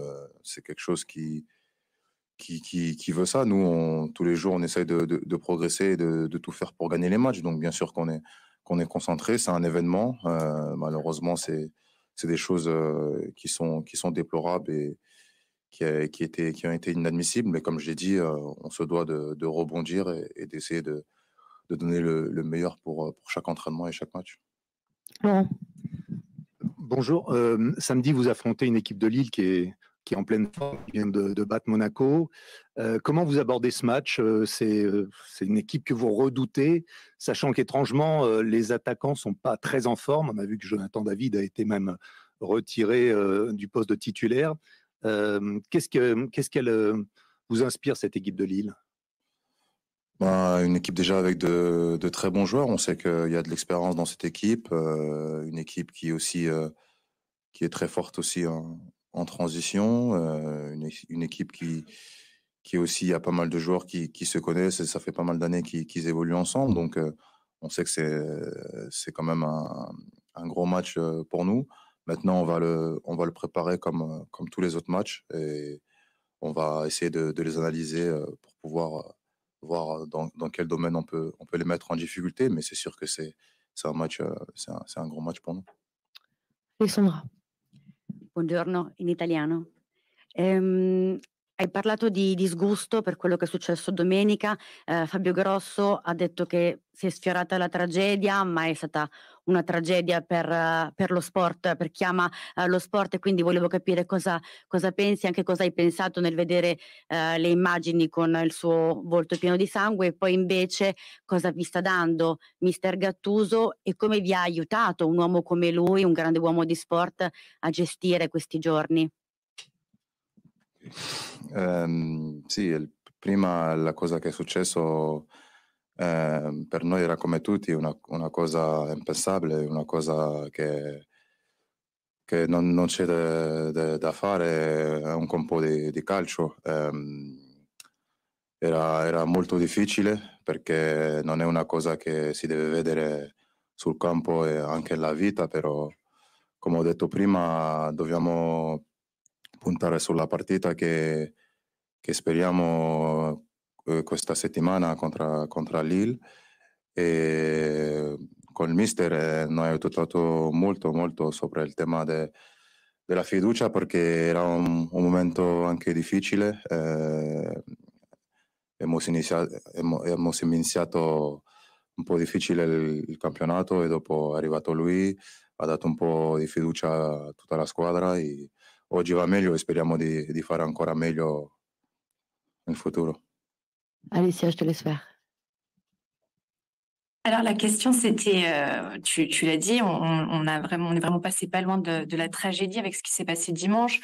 c'est quelque chose qui qui, qui, veut ça. Nous, on, tous les jours, on essaye de, progresser et de, de, tout faire pour gagner les matchs. Donc, bien sûr qu'on est, qu'on est concentré. C'est un événement. malheureusement, c'est, c'est des choses qui, sont, qui sont déplorables et, qui, qui, ont été inadmissibles. Mais comme je l'ai dit, euh, on se doit de, rebondir et, d'essayer de, donner le, meilleur pour, chaque entraînement et chaque match. Bonjour. Euh, samedi, vous affrontez une équipe de Lille qui est, qui est en pleine forme, qui vient de, battre Monaco. Euh, comment vous abordez ce match C'est une équipe que vous redoutez, sachant qu'étrangement, les attaquants sont pas très en forme. On a vu que Jonathan David a été même retiré du poste de titulaire qu'est-ce qu'elle euh, vous inspire, cette équipe de Lille ben, une équipe déjà avec de, très bons joueurs. On sait qu'il y a de l'expérience dans cette équipe. Euh, une équipe qui est aussi euh, qui est très forte aussi en, transition. une, équipe qui qui aussi a pas mal de joueurs qui, se connaissent. ça fait pas mal d'années qu'ils évoluent ensemble. Donc on sait que c'est quand même un gros match pour nous. Maintenant, on va le, on va le préparer comme, euh, comme tous les autres matchs et on va essayer de, les analyser euh, pour pouvoir euh, voir dans, quel domaine on peut, on peut les mettre en difficulté. Mais c'est sûr que c'est, un match, c'est un, grand match pour nous. Alessandra. Buongiorno in italiano. Ehm, hai parlato di disgusto per quello che è successo domenica. Eh, Fabio Grosso ha detto che si è sfiorata la tragedia, ma è stata una tragedia per, per lo sport, per chi ama eh, lo sport e quindi volevo capire cosa, cosa, pensi, anche cosa hai pensato nel vedere eh, le immagini con il suo volto pieno di sangue e poi invece cosa vi sta dando mister Gattuso e come vi ha aiutato un uomo come lui, un grande uomo di sport, a gestire questi giorni. Um, sì, il, prima la cosa che è successo eh, per noi era come tutti una, una cosa impensabile, una cosa che, che non, non c'è de, de, da fare, è un compo di, di calcio. Eh, era, era, molto difficile perché non è una cosa che si deve vedere sul campo e anche nella vita, però come ho detto prima dobbiamo puntare sulla partita che, che speriamo eh, questa settimana contro, contro Lille e con il mister eh, noi abbiamo aiutato molto molto sopra il tema de, della fiducia perché era un, un momento anche difficile. Eh, abbiamo, iniziato, abbiamo iniziato un po' difficile il, il, campionato e dopo è arrivato lui, ha dato un po' di fiducia a tutta la squadra oggi va meglio e speriamo di, di fare ancora meglio nel futuro. Alicia, je te laisse faire. Alors la question, c'était, euh, tu, l'as dit, on, a vraiment, on est vraiment passé pas loin de, la tragédie avec ce qui s'est passé dimanche.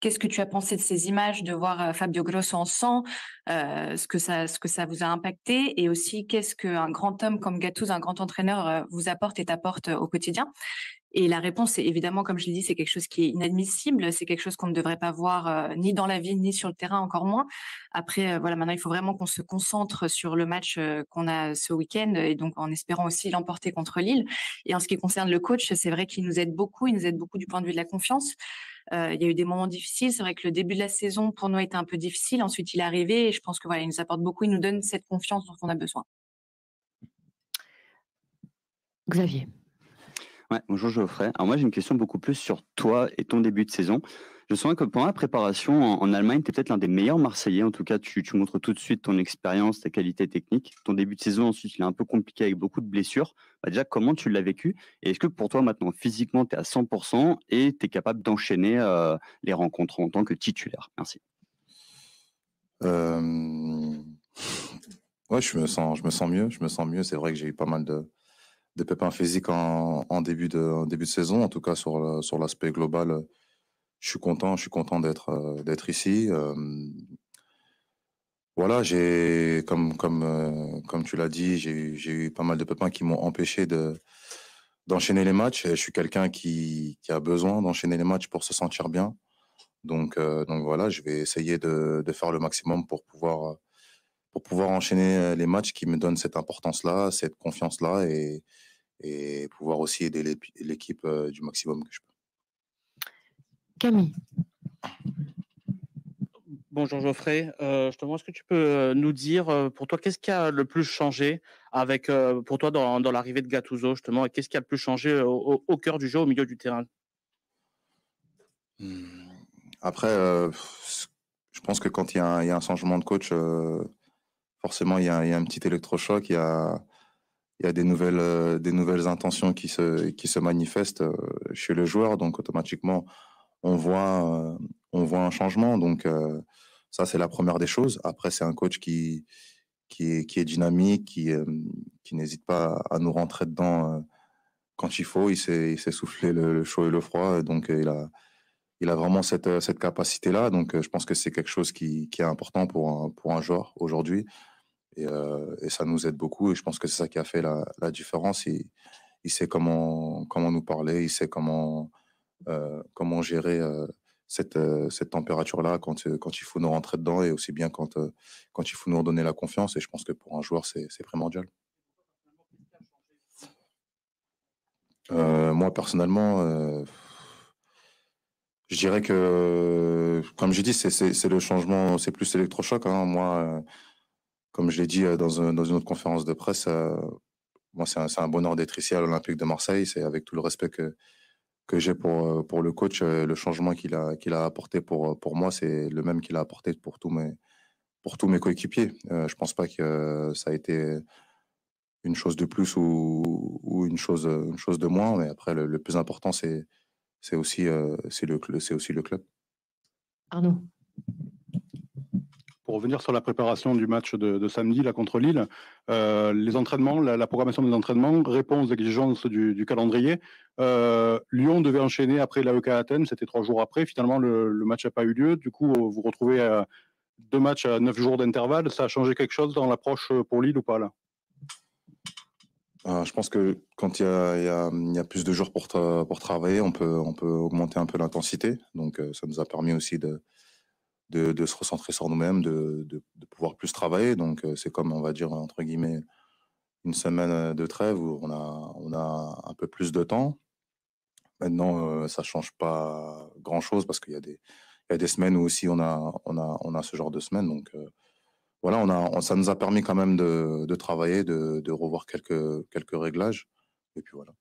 Qu'est-ce que tu as pensé de ces images, de voir euh, Fabio Grosso en sang, euh, ce, que ça, ce que ça vous a impacté, et aussi qu'est-ce qu'un grand homme comme Gattuso, un grand entraîneur, vous apporte et t'apporte au quotidien et la réponse, est, évidemment, comme je l'ai dit, c'est quelque chose qui est inadmissible. C'est quelque chose qu'on ne devrait pas voir euh, ni dans la ville, ni sur le terrain, encore moins. Après, euh, voilà, maintenant, il faut vraiment qu'on se concentre sur le match euh, qu'on a ce week-end et donc en espérant aussi l'emporter contre Lille. Et en ce qui concerne le coach, c'est vrai qu'il nous aide beaucoup. Il nous aide beaucoup du point de vue de la confiance. il y a eu des moments difficiles. C'est vrai que le début de la saison pour nous était un peu difficile. Ensuite, il est arrivé et je pense que voilà, il nous apporte beaucoup. Il nous donne cette confiance dont on a besoin. Xavier bonjour Geoffrey. Alors moi j'ai une question beaucoup plus sur toi et ton début de saison. Je sens que pendant la préparation en, Allemagne, tu es peut-être l'un des meilleurs Marseillais. En tout cas, tu, montres tout de suite ton expérience, ta qualité technique. Ton début de saison ensuite, il est un peu compliqué avec beaucoup de blessures. Bah, déjà, comment tu l'as vécu Et est-ce que pour toi maintenant, physiquement, tu es à 100% et tu es capable d'enchaîner euh, les rencontres en tant que titulaire Merci. Euh... je me, sens, je me sens mieux. Je me sens mieux. C'est vrai que j'ai eu pas mal de des pépins physiques en, début de, début de saison. En tout cas, sur, sur l'aspect global, euh, je suis content, je suis content d'être, euh, d'être ici. Euh, voilà, j'ai, comme, comme, comme tu l'as dit, j'ai, eu pas mal de pépins qui m'ont empêché de, d'enchaîner les matchs. Je suis quelqu'un qui, a besoin d'enchaîner les matchs pour se sentir bien. Donc, donc voilà, je vais essayer de, faire le maximum pour pouvoir, pour pouvoir enchaîner les matchs qui me donnent cette importance-là, cette confiance-là et, et pouvoir aussi aider l'équipe du maximum que je peux. Camille. Bonjour Geoffrey. Euh, justement, est-ce que tu peux nous dire, pour toi, qu'est-ce qui a le plus changé avec, pour toi dans, l'arrivée de Gattuso, justement, et qu'est-ce qui a le plus changé au, cœur du jeu, au milieu du terrain mmh. Après, je pense que quand il y, a un, changement de coach, forcément, il y, a, y, a, un petit électrochoc, il y a, il y a des nouvelles, euh, des nouvelles intentions qui se, qui se manifestent euh, chez le joueur. Donc automatiquement, on voit, euh, on voit un changement. Donc ça, c'est la première des choses. Après, c'est un coach qui, qui, est, qui est dynamique, qui, qui n'hésite pas à nous rentrer dedans quand il faut. Il s'est soufflé le, chaud et le froid. Donc il a, il a vraiment cette, cette capacité-là. Donc je pense que c'est quelque chose qui, qui est important pour pour un joueur aujourd'hui. Euh, et, ça nous aide beaucoup. Et je pense que c'est ça qui a fait la, différence. Il, sait comment, comment nous parler, il sait comment, euh, comment gérer euh, cette, cette température-là quand, quand il faut nous rentrer dedans et aussi bien quand, quand il faut nous redonner la confiance. Et je pense que pour un joueur, c'est primordial. Euh, moi, personnellement, je dirais que, comme j'ai dit, c'est le changement, c'est plus électrochoc. Hein. Moi, comme je l'ai dit euh, dans, une autre conférence de presse, euh, moi, c'est un, bonheur d'être ici à l'Olympique de Marseille. C'est avec tout le respect que, que j'ai pour, euh, pour le coach, le changement qu'il a, a apporté pour, pour moi, c'est le même qu'il a apporté pour tous mes, pour tous mes coéquipiers. je ne pense pas que ça a été une chose de plus ou, une, chose, une chose de moins. Mais après, le, plus important, c'est aussi, aussi le club. Arnaud pour revenir sur la préparation du match de, samedi là, contre Lille, euh, les entraînements, la, programmation des entraînements répond aux exigences du, calendrier. Euh, Lyon devait enchaîner après l'AEK Athènes, c'était trois jours après. Finalement, le, match n'a pas eu lieu. Du coup, euh, vous retrouvez deux matchs à neuf jours d'intervalle. Ça a changé quelque chose dans l'approche pour Lille ou pas là je pense que quand il y, a, plus de jours pour, pour travailler, on peut, on peut augmenter un peu l'intensité. Donc, ça nous a permis aussi de, de, se recentrer sur nous-mêmes, de, pouvoir plus travailler. Donc, euh, c'est comme, on va dire, entre guillemets, une semaine euh, de trêve où on a, on a un peu plus de temps. Maintenant, euh, ça ne change pas grand-chose parce qu'il y a des, des semaines où aussi on a, on a, on a ce genre de semaine. Donc, voilà, on a, ça nous a permis quand même de, travailler, de, de, revoir quelques, quelques réglages. Et puis voilà.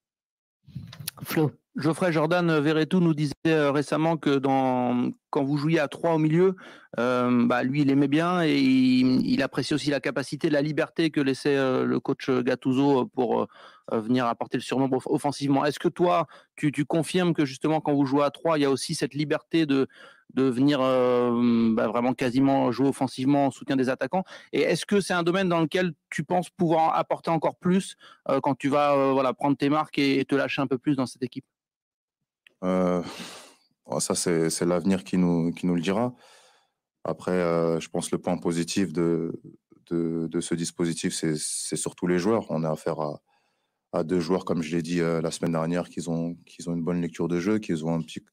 Flo. Geoffrey Jordan euh, Veretout nous disait euh, récemment que dans, quand vous jouiez à 3 au milieu, euh, bah, lui, il aimait bien et il, appréciait aussi la capacité, la liberté que laissait le coach Gattuso pour venir apporter le surnombre offensivement. Est-ce que toi, tu, tu confirmes que justement, quand vous jouez à 3, il y a aussi cette liberté de, de venir euh, bah, vraiment quasiment jouer offensivement en soutien des attaquants. Et est-ce que c'est un domaine dans lequel tu penses pouvoir apporter encore plus euh, quand tu vas euh, voilà, prendre tes marques et, te lâcher un peu plus dans cette équipe oh, Ça, c'est l'avenir qui nous, qui nous le dira. Après, je pense le point positif de, de, ce dispositif, c'est surtout les joueurs. On a affaire à, deux joueurs, comme je l'ai dit la semaine dernière, qui ont, ont une bonne lecture de jeu, qui ont un petit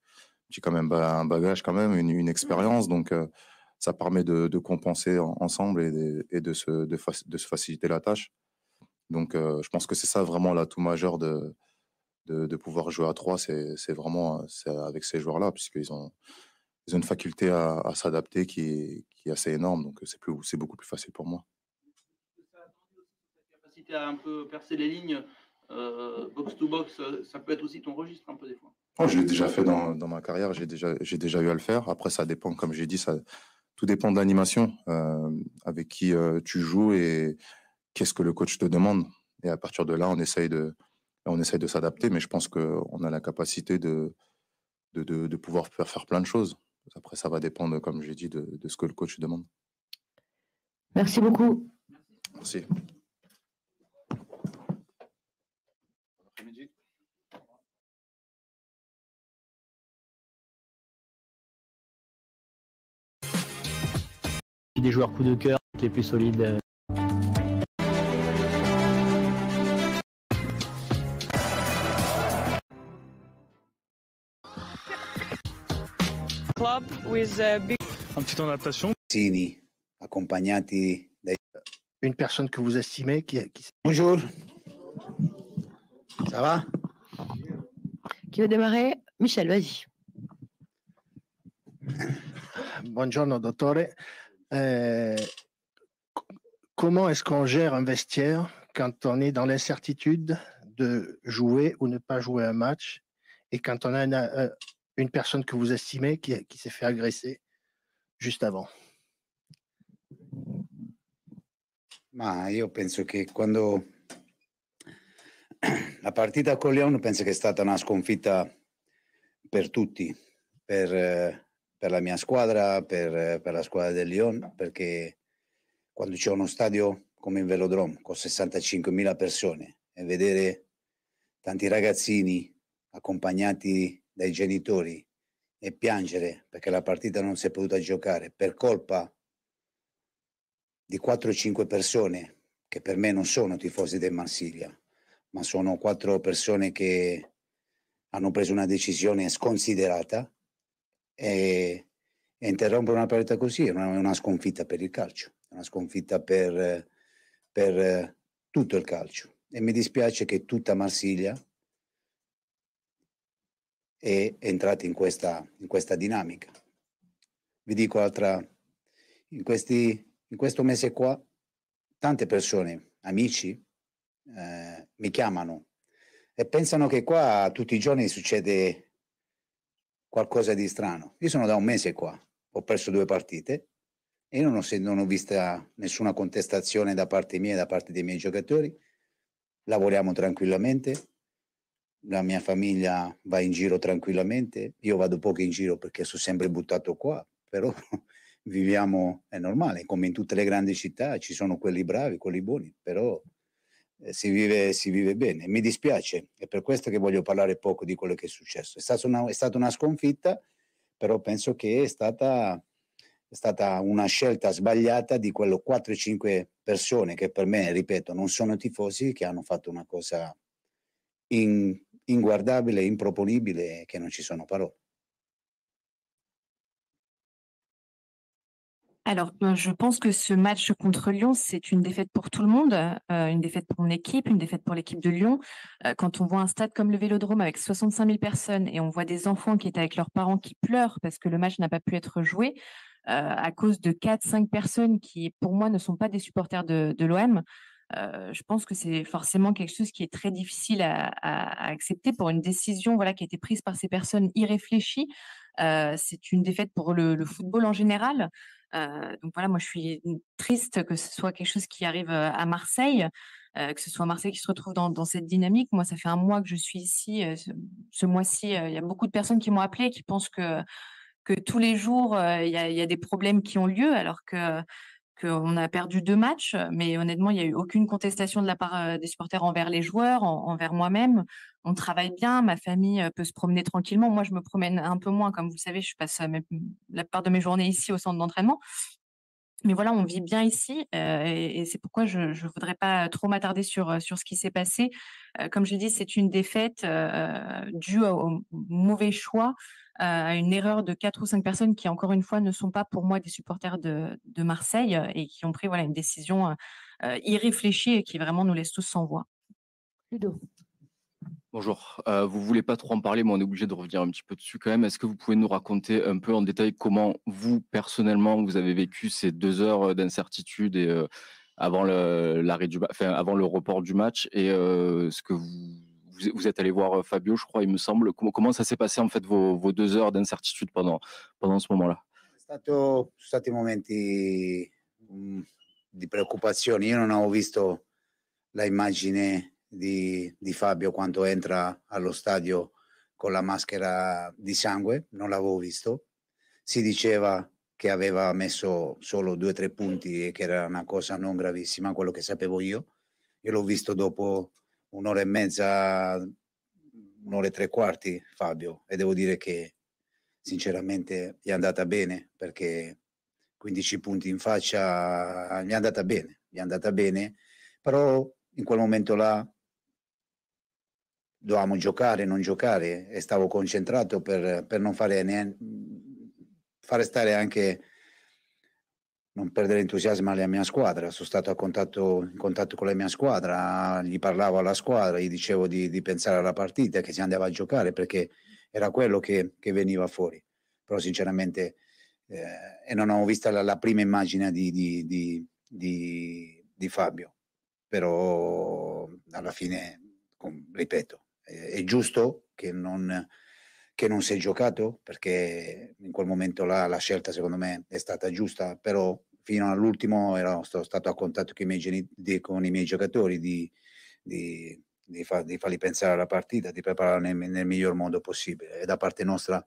j'ai quand même un bagage, quand même une, expérience, donc euh, ça permet de, compenser ensemble et, de, de, se, de, faciliter la tâche. Donc euh, je pense que c'est ça vraiment l'atout majeur de, de, pouvoir jouer à trois, c'est vraiment euh, avec ces joueurs-là, puisqu'ils ont, une faculté à, s'adapter qui est, qui est assez énorme, donc c'est beaucoup plus facile pour moi. capacité à un peu percer les lignes box to box, ça peut être aussi ton registre un peu des fois. Oh, je l'ai déjà fait dans, dans ma carrière, j'ai déjà, j'ai déjà eu à le faire. Après, ça dépend, comme j'ai dit, ça, tout dépend de l'animation, euh, avec qui euh, tu joues et qu'est-ce que le coach te demande. Et à partir de là, on essaye de, on essaye de s'adapter, mais je pense qu'on a la capacité de de, de, pouvoir faire plein de choses. Après, ça va dépendre, comme j'ai dit, de, de ce que le coach demande. Merci beaucoup. Merci. des joueurs coup de cœur les plus solides. Euh. Club with a big... Un petit temps d'adaptation. Sini, accompagnati Une personne que vous estimez qui... qui... Bonjour. Ça va Qui veut démarrer Michel, vas-y. Buongiorno, dottore. Euh, comment est-ce qu'on gère un vestiaire quand on est dans l'incertitude de jouer ou ne pas jouer un match et quand on a euh, une, personne que vous estimez qui, s'est fait agresser juste avant Ma io penso che quando la partita con Leon penso che è stata una sconfitta per tutti, per, eh, per la mia squadra, per, per la squadra del Lyon, perché quando c'è uno stadio come il Velodrome con 65.000 persone e vedere tanti ragazzini accompagnati dai genitori e piangere perché la partita non si è potuta giocare per colpa di 4-5 persone che per me non sono tifosi del Marsiglia, ma sono quattro persone che hanno preso una decisione sconsiderata e, e interrompere una partita così è una, una, sconfitta per il calcio, è una sconfitta per, per eh, tutto il calcio. E mi dispiace che tutta Marsiglia è entrata in questa, in questa dinamica. Vi dico altra, in, questi, in questo mese qua tante persone, amici, eh, mi chiamano e pensano che qua tutti i giorni succede qualcosa di strano. Io sono da un mese qua, ho perso due partite e non ho, non ho vista nessuna contestazione da parte mia e da parte dei miei giocatori. Lavoriamo tranquillamente, la mia famiglia va in giro tranquillamente, io vado poco in giro perché sono sempre buttato qua, però <laughs> viviamo, è normale, come in tutte le grandi città ci sono quelli bravi, quelli buoni, però eh, si vive, si vive, bene. Mi dispiace, è per questo che voglio parlare poco di quello che è successo. È stata una, è stata una sconfitta, però penso che è stata, è stata, una scelta sbagliata di quello 4-5 persone che per me, ripeto, non sono tifosi, che hanno fatto una cosa in, inguardabile, improponibile, che non ci sono parole. alors, euh, je pense que ce match contre Lyon, c'est une défaite pour tout le monde, euh, une défaite pour mon équipe, une défaite pour l'équipe de Lyon. Euh, quand on voit un stade comme le Vélodrome avec 65 000 personnes et on voit des enfants qui étaient avec leurs parents qui pleurent parce que le match n'a pas pu être joué à cause de 4-5 personnes qui, pour moi, ne sont pas des supporters de, l'OM, je pense que c'est forcément quelque chose qui est très difficile à, accepter pour une décision voilà, qui a été prise par ces personnes irréfléchies. c'est une défaite pour le football en général. Euh, donc voilà, moi je suis triste que ce soit quelque chose qui arrive à Marseille, que ce soit Marseille qui se retrouve dans, cette dynamique. Moi, ça fait un mois que je suis ici. ce, mois-ci, il y a beaucoup de personnes qui m'ont appelé qui pensent que que tous les jours il y, a, des problèmes qui ont lieu, alors que qu'on a perdu deux matchs, mais honnêtement, il n'y a eu aucune contestation de la part des supporters envers les joueurs, envers moi-même on travaille bien, ma famille euh, peut se promener tranquillement. Moi, je me promène un peu moins, comme vous savez, je passe euh, la part de mes journées ici au centre d'entraînement. Mais voilà, on vit bien ici euh, et, c'est pourquoi je ne voudrais pas trop m'attarder sur, sur ce qui s'est passé. comme je dit, c'est une défaite due au, mauvais choix, à une erreur de quatre ou cinq personnes qui, encore une fois, ne sont pas pour moi des supporters de, Marseille et qui ont pris voilà, une décision irréfléchie et qui vraiment nous laisse tous sans voix. Ludo. Bonjour. Euh, vous voulez pas trop en parler, mais on est obligé de revenir un petit peu dessus quand même. Est-ce que vous pouvez nous raconter un peu en détail comment vous, personnellement, vous avez vécu ces deux heures euh, d'incertitude et euh, avant le report du match et ce que vous, êtes allé voir Fabio, je crois, il me semble. Comment, ça s'est passé en fait vos, deux heures d'incertitude pendant ce moment-là? Sono stati momenti mm, di preoccupazione. Io non avevo visto la immagine di, di Fabio quando entra allo stadio con la maschera di sangue, non l'avevo visto. Si diceva che aveva messo solo due o tre punti e che era una cosa non gravissima, quello che sapevo io. Io l'ho visto dopo un'ora e mezza, un'ora e tre quarti, Fabio, e devo dire che sinceramente gli è andata bene perché 15 punti in faccia gli è andata bene, gli è andata bene, però in quel momento là dovevamo giocare, non giocare e stavo concentrato per, per non fare neanche, fare stare anche non perdere entusiasmo alla mia squadra. Sono stato contatto, in contatto con la mia squadra, gli parlavo alla squadra, gli dicevo di, di pensare alla partita, che si andava a giocare perché era quello che, che veniva fuori. Però sinceramente eh, e non ho visto la, la prima immagine di, di, di, Fabio, però alla fine, ripeto, eh, è giusto che non, che non si è giocato, perché in quel momento là la scelta secondo me è stata giusta, però fino all'ultimo ero stato a contatto con i miei, genitori, con i miei giocatori di, di, di, far, di, farli pensare alla partita, di prepararla nel, nel, miglior modo possibile e da parte nostra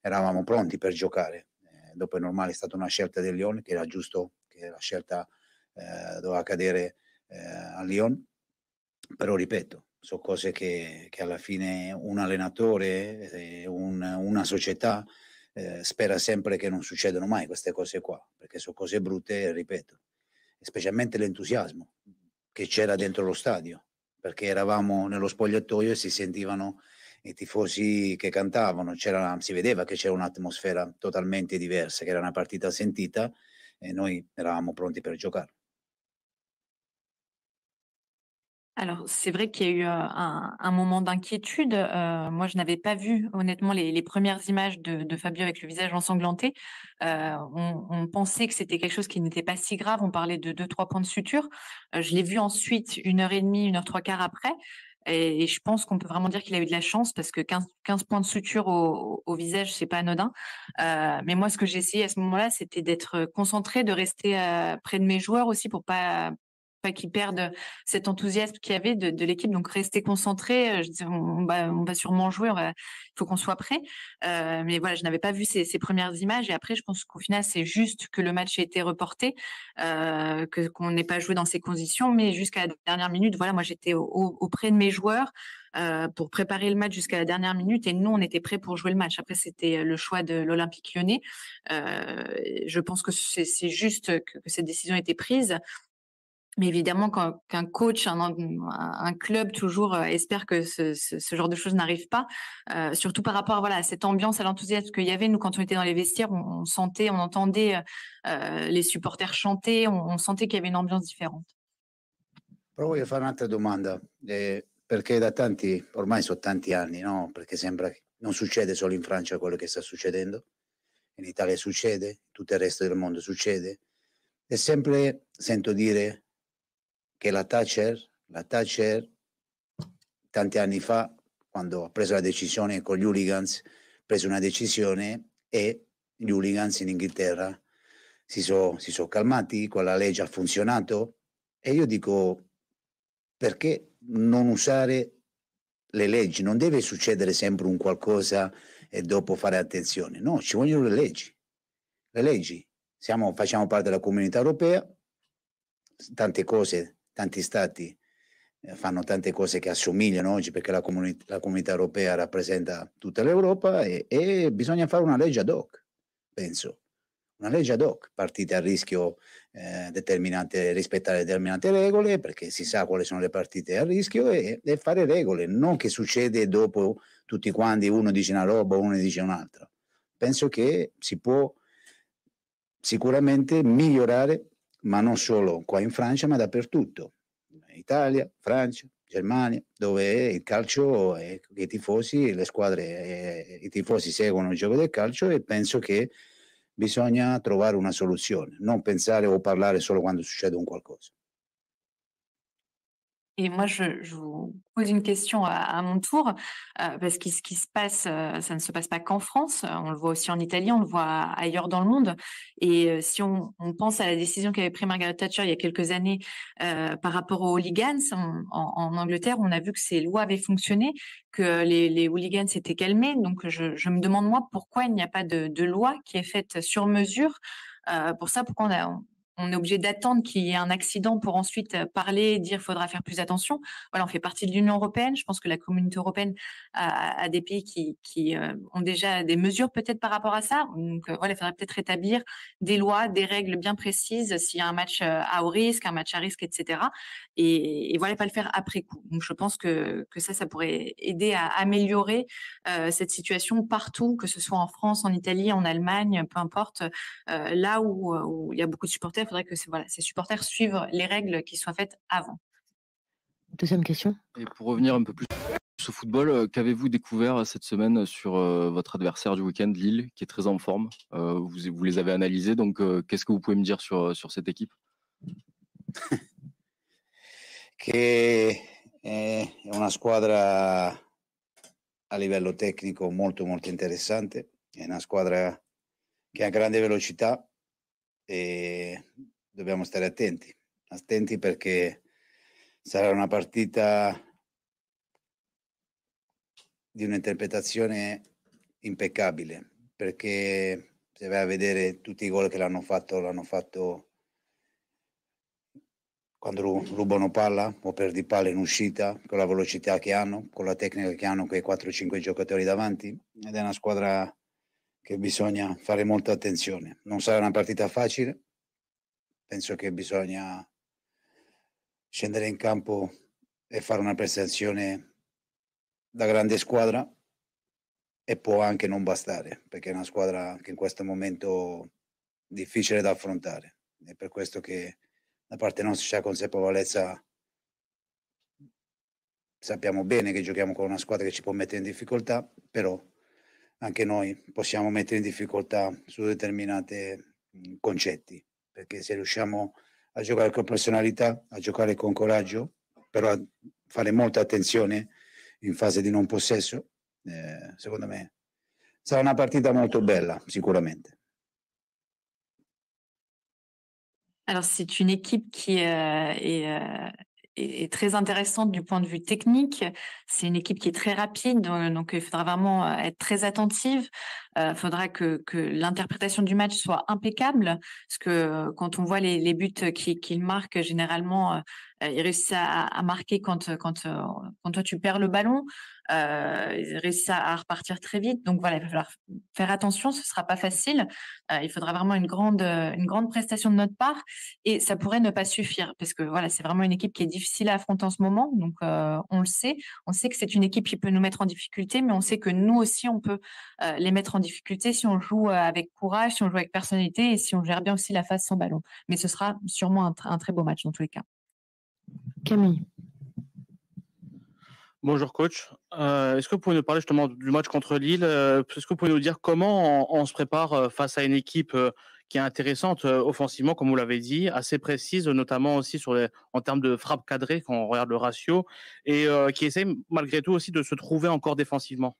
eravamo pronti per giocare. Eh, dopo è normale, è stata una scelta del Lyon che era giusto, che la scelta eh, doveva cadere eh, a Lyon, però ripeto, sono cose che, che, alla fine un allenatore, eh, un, una società eh, spera sempre che non succedano mai queste cose qua, perché sono cose brutte, ripeto, specialmente l'entusiasmo che c'era dentro lo stadio, perché eravamo nello spogliatoio e si sentivano i tifosi che cantavano, c'era, si vedeva che c'era un'atmosfera totalmente diversa, che era una partita sentita e noi eravamo pronti per giocare. Alors, c'est vrai qu'il y a eu euh, un, moment d'inquiétude. Euh, moi, je n'avais pas vu, honnêtement, les, premières images de, Fabio avec le visage ensanglanté. Euh, on, pensait que c'était quelque chose qui n'était pas si grave. On parlait de deux, trois points de suture. je l'ai vu ensuite une heure et demie, une heure trois quarts après. Et, je pense qu'on peut vraiment dire qu'il a eu de la chance parce que 15, points de suture au, visage, visage, c'est pas anodin. mais moi, ce que j'ai essayé à ce moment-là, c'était d'être concentré, de rester près de mes joueurs aussi pour pas qu'ils perdent euh, cet enthousiasme qu'il y avait de, l'équipe. Donc rester concentré, euh, je bah, on, va, sûrement jouer, il faut qu'on soit prêt. Euh, mais voilà, je n'avais pas vu ces, premières images. Et après, je pense qu'au final, c'est juste que le match a été reporté, que qu'on n'ait pas joué dans ces conditions. Mais jusqu'à la dernière minute, voilà, moi j'étais auprès de mes joueurs. pour préparer le match jusqu'à la dernière minute. Et nous, on était prêts pour jouer le match. Après, c'était le choix de l'Olympique lyonnais. je pense que c'est juste que, que, cette décision a été prise. Mais évidemment, qu'un coach, un, club toujours euh, espère que ce, genre de choses n'arrive pas. Euh, surtout par rapport voilà, à cette ambiance, à l'enthousiasme qu'il y avait. Nous, quand on était dans les vestiaires, on, sentait, on entendait euh, les supporters chanter, on, sentait qu'il y avait une ambiance différente. Provo a fare un'altra domanda, eh, perché da tanti, ormai sono tanti anni, no? perché sembra che non succede solo in Francia quello che sta succedendo, in Italia succede, tutto il resto del mondo succede, e sempre sento dire che la Thatcher, la Thatcher tanti anni fa, quando ha preso la decisione con gli hooligans, ha preso una decisione e gli hooligans in Inghilterra si sono so calmati, quella legge ha funzionato e io dico perché non usare le leggi? Non deve succedere sempre un qualcosa e dopo fare attenzione, no, ci vogliono le leggi. Le leggi, Siamo, facciamo parte della comunità europea, tante cose tanti stati eh, fanno tante cose che assomigliano oggi perché la, comuni- la comunità europea rappresenta tutta l'Europa e, e, bisogna fare una legge ad hoc, penso. Una legge ad hoc, partite a rischio, eh, determinate, rispettare determinate regole perché si sa quali sono le partite a rischio e, e fare regole, non che succede dopo tutti quanti uno dice una roba, uno dice un'altra. Penso che si può sicuramente migliorare ma non solo qua in Francia, ma dappertutto. Italia, Francia, Germania, dove il calcio e i tifosi, le squadre, eh, i tifosi seguono il gioco del calcio e penso che bisogna trovare una soluzione, non pensare o parlare solo quando succede un qualcosa. Et moi, je, vous pose une question à, mon tour, euh, parce que ce qui se passe, euh, ça ne se passe pas qu'en France, euh, on le voit aussi en Italie, on le voit ailleurs dans le monde. Et si on, pense à la décision qu'avait prise Margaret Thatcher il y a quelques années par rapport aux hooligans en, Angleterre, on a vu que ces lois avaient fonctionné, que les, hooligans étaient calmés. Donc, je, me demande, moi, pourquoi il n'y a pas de, loi qui est faite sur mesure pour ça, pourquoi on a, on est obligé d'attendre qu'il y ait un accident pour ensuite euh, parler et dire faudra faire plus attention. Voilà, on fait partie de l'Union européenne. Je pense que la communauté européenne a, des pays qui, euh, ont déjà des mesures peut-être par rapport à ça. Donc euh, voilà, il faudrait peut-être établir des lois, des règles bien précises s'il y a un match à haut risque, un match à risque, etc. Et, voilà, pas le faire après coup. Donc je pense que, ça, ça pourrait aider à améliorer cette situation partout, que ce soit en France, en Italie, en Allemagne, peu importe, là où il y a beaucoup de supporters il faudrait que voilà, ces supporters suivent les règles qui soient faites avant. Deuxième question. Et pour revenir un peu plus au football, euh, qu'avez-vous découvert euh, cette semaine euh, sur votre adversaire du week-end, Lille, qui est très en forme vous, vous, les avez analysés, donc qu'est-ce que vous pouvez me dire sur, sur cette équipe C'est <laughs> une eh, una squadra a livello tecnico molto molto interessante, è una squadra che ha grande velocità, e dobbiamo stare attenti, attenti perché sarà una partita di un'interpretazione impeccabile, perché se vai a vedere tutti i gol che l'hanno fatto, l'hanno fatto quando rubano palla o perdi palla in uscita, con la velocità che hanno, con la tecnica che hanno quei 4-5 giocatori davanti, ed è una squadra che bisogna fare molta attenzione. Non sarà una partita facile, penso che bisogna scendere in campo e fare una prestazione da grande squadra e può anche non bastare, perché è una squadra che in questo momento è difficile da affrontare. È per questo che da parte nostra c'è consapevolezza sappiamo bene che giochiamo con una squadra che ci può mettere in difficoltà, però anche noi possiamo mettere in difficoltà su determinati mhmm, concetti, perché se riusciamo a giocare con personalità, a giocare con coraggio, però a fare molta attenzione in fase di non possesso, eh, secondo me sarà una partita molto bella, sicuramente. Alors c'est une équipe qui euh, est, euh, est, très intéressante du point de vue technique. C'est une équipe qui est très rapide, euh, donc il faudra vraiment euh, être très attentive il euh, faudra que, l'interprétation du match soit impeccable, parce que euh, quand on voit les, buts qu'il marquent marque, généralement, ils euh, il réussit à, marquer quand, quand, quand toi tu perds le ballon, euh, il réussit à, repartir très vite. Donc voilà, il va falloir faire attention, ce ne sera pas facile. il faudra vraiment une grande, une grande prestation de notre part, et ça pourrait ne pas suffire, parce que voilà, c'est vraiment une équipe qui est difficile à affronter en ce moment. Donc on le sait, on sait que c'est une équipe qui peut nous mettre en difficulté, mais on sait que nous aussi on peut les mettre en difficulté si on joue euh, avec courage, si on joue avec personnalité et si on gère bien aussi la phase sans ballon. Mais ce sera sûrement un, très beau match dans tous les cas. Camille. Bonjour coach. Euh, est-ce que vous pouvez nous parler justement du match contre Lille euh, Est-ce que vous pouvez nous dire comment on, se prépare face à une équipe qui est intéressante offensivement, comme vous l'avez dit, assez précise, notamment aussi sur en termes de frappe cadrée quand on regarde le ratio, et qui essaie malgré tout aussi de se trouver encore défensivement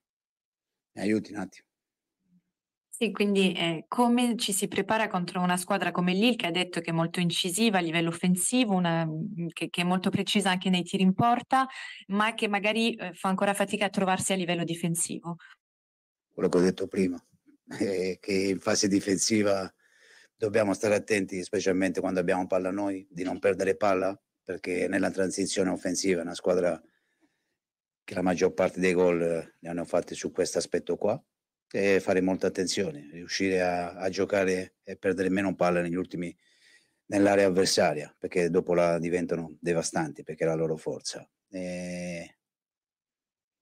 Sì, quindi eh, come ci si prepara contro una squadra come l'IL che ha detto che è molto incisiva a livello offensivo, una, mm, che, che, è molto precisa anche nei tiri in porta, ma che magari eh, fa ancora fatica a trovarsi a livello difensivo? Quello che ho detto prima, <laughs> eh, che in fase difensiva dobbiamo stare attenti, specialmente quando abbiamo palla noi, di non perdere palla, perché nella transizione offensiva è una squadra che la maggior parte dei gol li eh, hanno fatti su questo aspetto qua e fare molta attenzione, riuscire a, a giocare e perdere meno palle negli ultimi nell'area avversaria, perché dopo la diventano devastanti, perché è la loro forza. E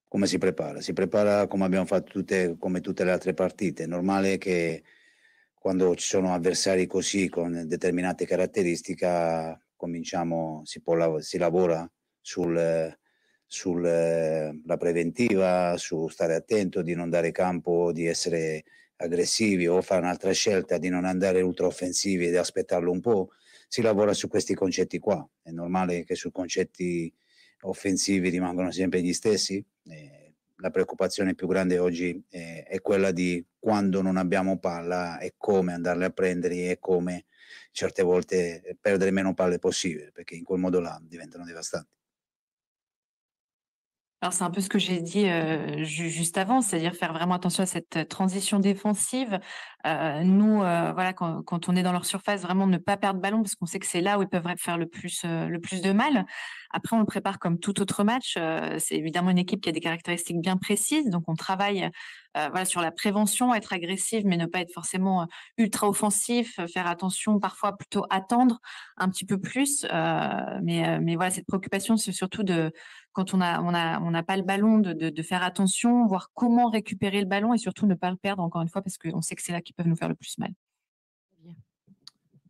come si prepara? Si prepara come abbiamo fatto tutte, come tutte le altre partite. È normale che quando ci sono avversari così, con determinate caratteristiche, cominciamo, si, può, si lavora sul sulla eh, preventiva, su stare attento di non dare campo, di essere aggressivi o fare un'altra scelta di non andare ultra offensivi ed aspettarlo un po', si lavora su questi concetti qua. È normale che sui concetti offensivi rimangano sempre gli stessi. Eh, la preoccupazione più grande oggi eh, è quella di quando non abbiamo palla e come andarle a prendere e come certe volte perdere meno palle possibile, perché in quel modo là diventano devastanti. Alors c'est un peu ce que j'ai dit juste avant, c'est-à-dire faire vraiment attention à cette transition défensive. nous, voilà, quand, on est dans leur surface, vraiment ne pas perdre ballon parce qu'on sait que c'est là où ils peuvent faire le plus le plus de mal. Après, on le prépare comme tout autre match. c'est évidemment une équipe qui a des caractéristiques bien précises, donc on travaille euh, sur la prévention, être agressive, mais ne pas être forcément euh, ultra offensif, euh, faire attention, parfois plutôt attendre un petit peu plus. mais, mais voilà, cette préoccupation, c'est surtout de quand on a on a on n'a pas le ballon, de, faire attention, voir comment récupérer le ballon et surtout ne pas le perdre encore une fois parce qu'on sait que c'est là qu'ils peuvent nous faire le plus mal.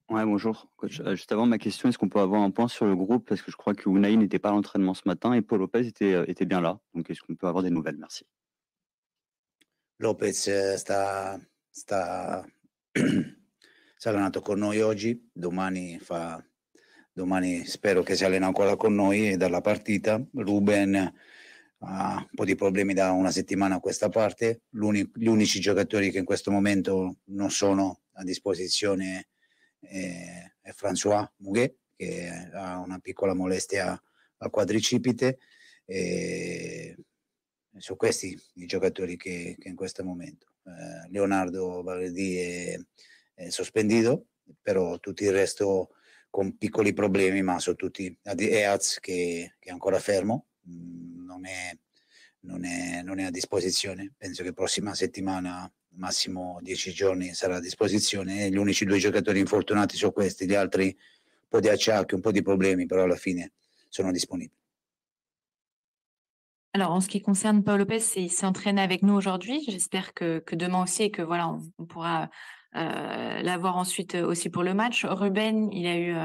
Ouais, bonjour. Juste avant ma question, est-ce qu'on peut avoir un point sur le groupe Parce que je crois que Unai n'était pas à l'entraînement ce matin et Paul Lopez était, était bien là. Donc est-ce qu'on peut avoir des nouvelles Merci. Lopez eh, sta, sta, si è allenato con noi oggi, domani, fa, domani spero che si allena ancora con noi dalla partita. Ruben ha un po' di problemi da una settimana a questa parte, L'uni, gli unici giocatori che in questo momento non sono a disposizione eh, è François Muguet che ha una piccola molestia al quadricipite. E sono questi i giocatori che, che in questo momento. Eh, Leonardo Valerdi è, è sospendito, però tutto il resto con piccoli problemi, ma sono tutti Eaz che, che è ancora fermo, mm, non è, non è, non è a disposizione. Penso che prossima settimana massimo 10 giorni sarà a disposizione. Gli unici due giocatori infortunati sono questi, gli altri un po' di acciacchi, un po' di problemi, però alla fine sono disponibili. Alors, en ce qui concerne Paul Lopez, il s'entraîne avec nous aujourd'hui. J'espère que, que, demain aussi et que voilà, on pourra euh, l'avoir ensuite euh, aussi pour le match. Ruben, il a eu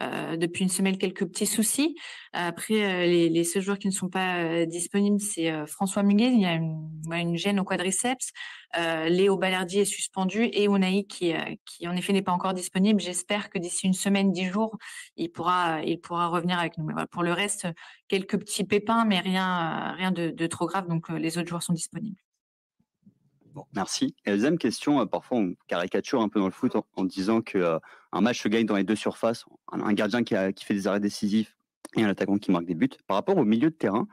euh, depuis une semaine quelques petits soucis. Après, les, les seuls joueurs qui ne sont pas disponibles, c'est François Muguet, il y a une, gêne au quadriceps. Léo Ballardi est suspendu et Onaï qui, qui en effet n'est pas encore disponible. J'espère que d'ici une semaine, dix jours, il pourra, il pourra revenir avec nous. pour le reste, quelques petits pépins, mais rien, rien de trop grave. Donc les autres joueurs sont disponibles merci. Et deuxième question, euh, parfois on caricature un peu dans le foot en, disant qu'un euh, un match se gagne dans les deux surfaces, un, gardien qui, fait des arrêts décisifs et un attaquant qui marque des buts. Par rapport au milieu de terrain,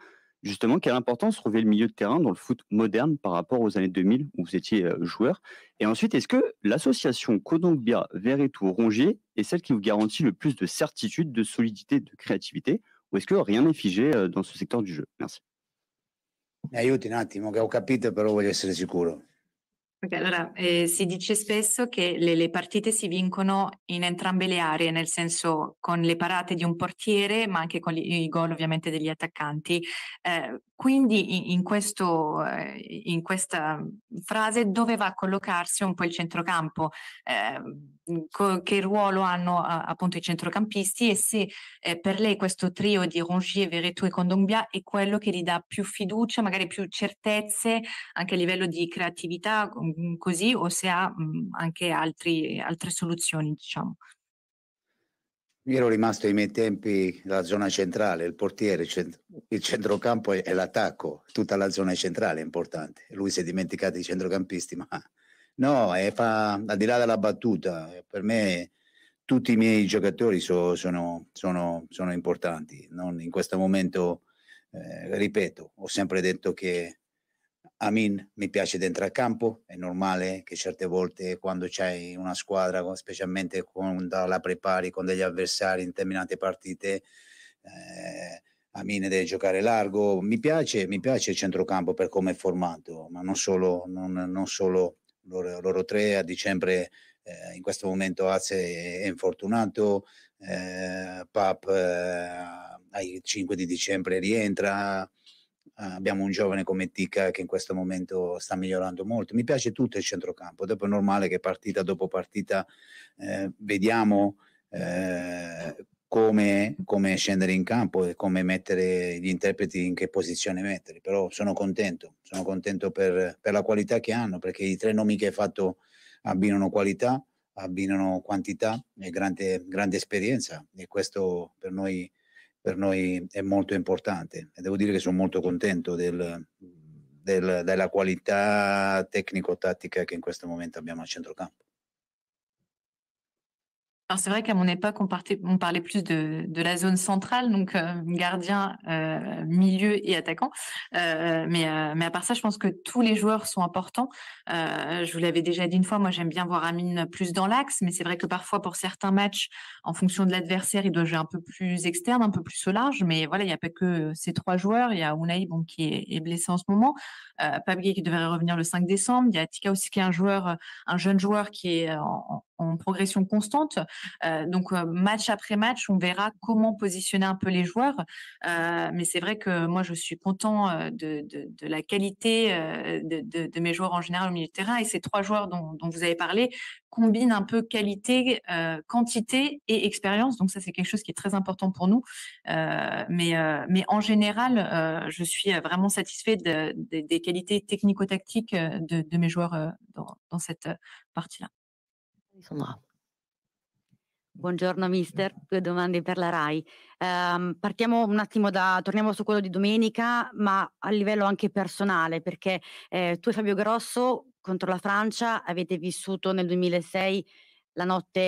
justement, quelle importance trouvait le milieu de terrain dans le foot moderne par rapport aux années 2000 où vous étiez euh, joueur Et ensuite, est-ce que l'association Codombia, Veretou Rongier est celle qui vous garantit le plus de certitude, de solidité, de créativité Ou est-ce que rien n'est figé dans ce secteur du jeu Merci. Mi aiuti un attimo, che ho capito, però voglio essere sicuro. Okay, allora, eh, si dice spesso che le, le, partite si vincono in entrambe le aree, nel senso con le parate di un portiere, ma anche con i, i gol ovviamente degli attaccanti. Eh, quindi in, questo, eh, in, questa frase dove va a collocarsi un po' il centrocampo, eh, che ruolo hanno appunto i centrocampisti e se eh, per lei questo trio di Rongier, Veretout e Condombia è quello che gli dà più fiducia, magari più certezze anche a livello di creatività mm, così o se ha mh, mm, anche altri, altre soluzioni diciamo. Io ero rimasto ai miei tempi la zona centrale, il portiere, il centrocampo e l'attacco, tutta la zona centrale è importante. Lui si è dimenticato i centrocampisti, ma <laughs> no, fa, al di là della battuta, per me tutti i miei giocatori so, sono, sono, sono, importanti. Non in questo momento, eh, ripeto, ho sempre detto che Amin mi piace dentro al campo, è normale che certe volte quando c'è una squadra, specialmente quando la prepari con degli avversari in determinate partite, eh, Amin deve giocare largo. Mi piace, mi piace il centrocampo per come è formato, ma non solo, non, non solo loro, loro, tre. A dicembre, eh, in questo momento, Aze è infortunato, eh, Pap eh, ai 5 di dicembre rientra. Ah, abbiamo un giovane come Tica che in questo momento sta migliorando molto. Mi piace tutto il centrocampo, dopo è normale che partita dopo partita eh, vediamo eh, come, come, scendere in campo e come mettere gli interpreti in che posizione mettere. però sono contento, sono contento per, per la qualità che hanno, perché i tre nomi che hai fatto abbinano qualità, abbinano quantità e grande, grande esperienza e questo per noi per noi è molto importante e devo dire che sono molto contento del, del, della qualità tecnico-tattica che in questo momento abbiamo a centrocampo. Alors c'est vrai qu'à mon époque, on, parlait plus de, la zone centrale, donc euh, gardien, euh, milieu et attaquant. Euh, mais, mais à part ça, je pense que tous les joueurs sont importants. je vous l'avais déjà dit une fois, moi j'aime bien voir Amine plus dans l'axe, mais c'est vrai que parfois pour certains matchs, en fonction de l'adversaire, il doit jouer un peu plus externe, un peu plus au large. Mais voilà, il n'y a pas que ces trois joueurs. Il y a Unai bon, qui est, blessé en ce moment, euh, qui devrait revenir le 5 décembre. Il y a Tika aussi qui est un joueur, un jeune joueur qui est en, en progression constante. Euh, donc euh, match après match, on verra comment positionner un peu les joueurs. Euh, mais c'est vrai que moi, je suis content de, la qualité de, mes joueurs en général au milieu de terrain. Et ces trois joueurs dont, vous avez parlé combinent un peu qualité, quantité et expérience. Donc ça, c'est quelque chose qui est très important pour nous. mais, en général, je suis vraiment satisfait des qualités technico-tactiques de, mes joueurs dans cette partie-là. Insomma. Buongiorno mister, due domande per la RAI. Um, partiamo un attimo da, torniamo su quello di domenica, ma a livello anche personale, perché eh, tu e Fabio Grosso contro la Francia avete vissuto nel 2006 la notte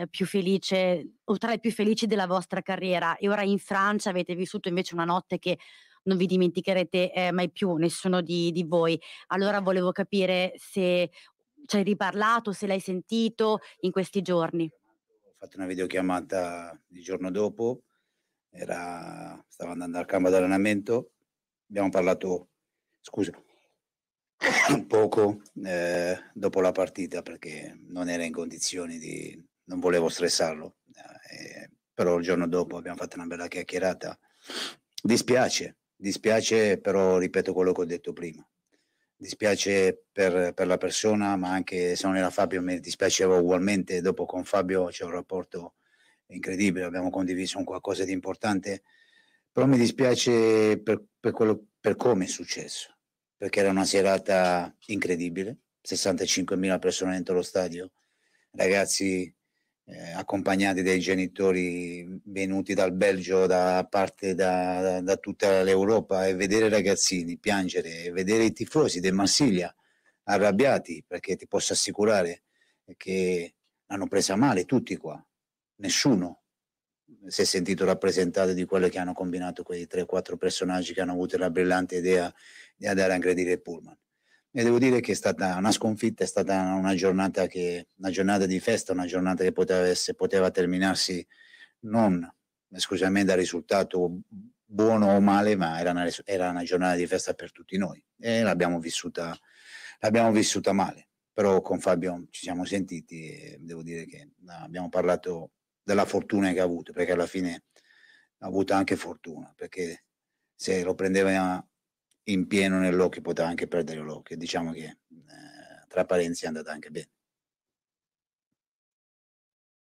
eh, più felice o tra le più felici della vostra carriera e ora in Francia avete vissuto invece una notte che non vi dimenticherete eh, mai più, nessuno di, di, voi. Allora volevo capire se ci hai riparlato, se l'hai sentito in questi giorni? Ho fatto una videochiamata il giorno dopo, era, stavo andando al campo d'allenamento, abbiamo parlato, scusa, <coughs> poco eh, dopo la partita perché non era in condizioni di, non volevo stressarlo, eh, però il giorno dopo abbiamo fatto una bella chiacchierata. Dispiace, dispiace, però ripeto quello che ho detto prima dispiace per, per, la persona, ma anche se non era Fabio mi dispiaceva ugualmente. Dopo con Fabio c'è un rapporto incredibile, abbiamo condiviso un qualcosa di importante, però mi dispiace per, per, quello, per come è successo, perché era una serata incredibile, 65.000 persone dentro lo stadio, ragazzi eh, accompagnati dai genitori venuti dal Belgio da parte da, da, da, tutta l'Europa e vedere i ragazzini piangere e vedere i tifosi del Marsiglia arrabbiati perché ti posso assicurare che l'hanno presa male tutti qua nessuno si è sentito rappresentato di quello che hanno combinato quei 3-4 personaggi che hanno avuto la brillante idea di andare a aggredire il Pullman e devo dire che è stata una sconfitta, è stata una giornata, che, una giornata di festa, una giornata che poteva, essere, poteva terminarsi non esclusivamente dal risultato buono o male, ma era una, era una, giornata di festa per tutti noi e l'abbiamo vissuta, l'abbiamo vissuta male. Però con Fabio ci siamo sentiti e devo dire che ah, abbiamo parlato della fortuna che ha avuto, perché alla fine ha avuto anche fortuna, perché se lo prendeva in pieno nell'occhio, e poteva anche perdere l'occhio. Diciamo che euh, tra è andata anche bien.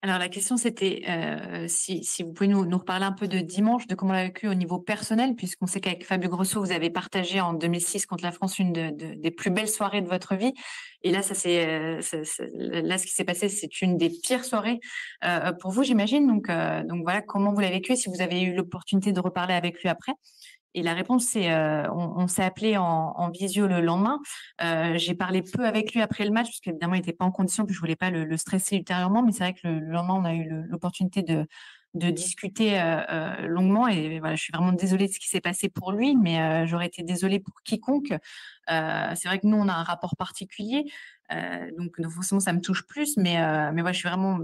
Alors la question c'était euh, si, vous pouvez nous, reparler un peu de dimanche, de comment on l'a vécu au niveau personnel, puisqu'on sait qu'avec Fabio Grosso, vous avez partagé en 2006 contre la France une des plus belles soirées de votre vie. Et là, ça c'est euh, là ce qui s'est passé, c'est une des pires soirées euh, pour vous, j'imagine. Donc, donc voilà, comment vous l'avez vécu, si vous avez eu l'opportunité de reparler avec lui après. Et la réponse, c'est euh, on, s'est appelé en, visio le lendemain. Euh, j'ai parlé peu avec lui après le match, parce qu'évidemment, il n'était pas en condition, puis je voulais pas le, stresser ultérieurement. Mais c'est vrai que le, lendemain, on a eu l'opportunité de, de discuter euh, longuement. Et voilà, je suis vraiment désolée de ce qui s'est passé pour lui, mais j'aurais été désolée pour quiconque. c'est vrai que nous, on a un rapport particulier. donc, forcément, ça me touche plus, mais, mais voilà, je suis vraiment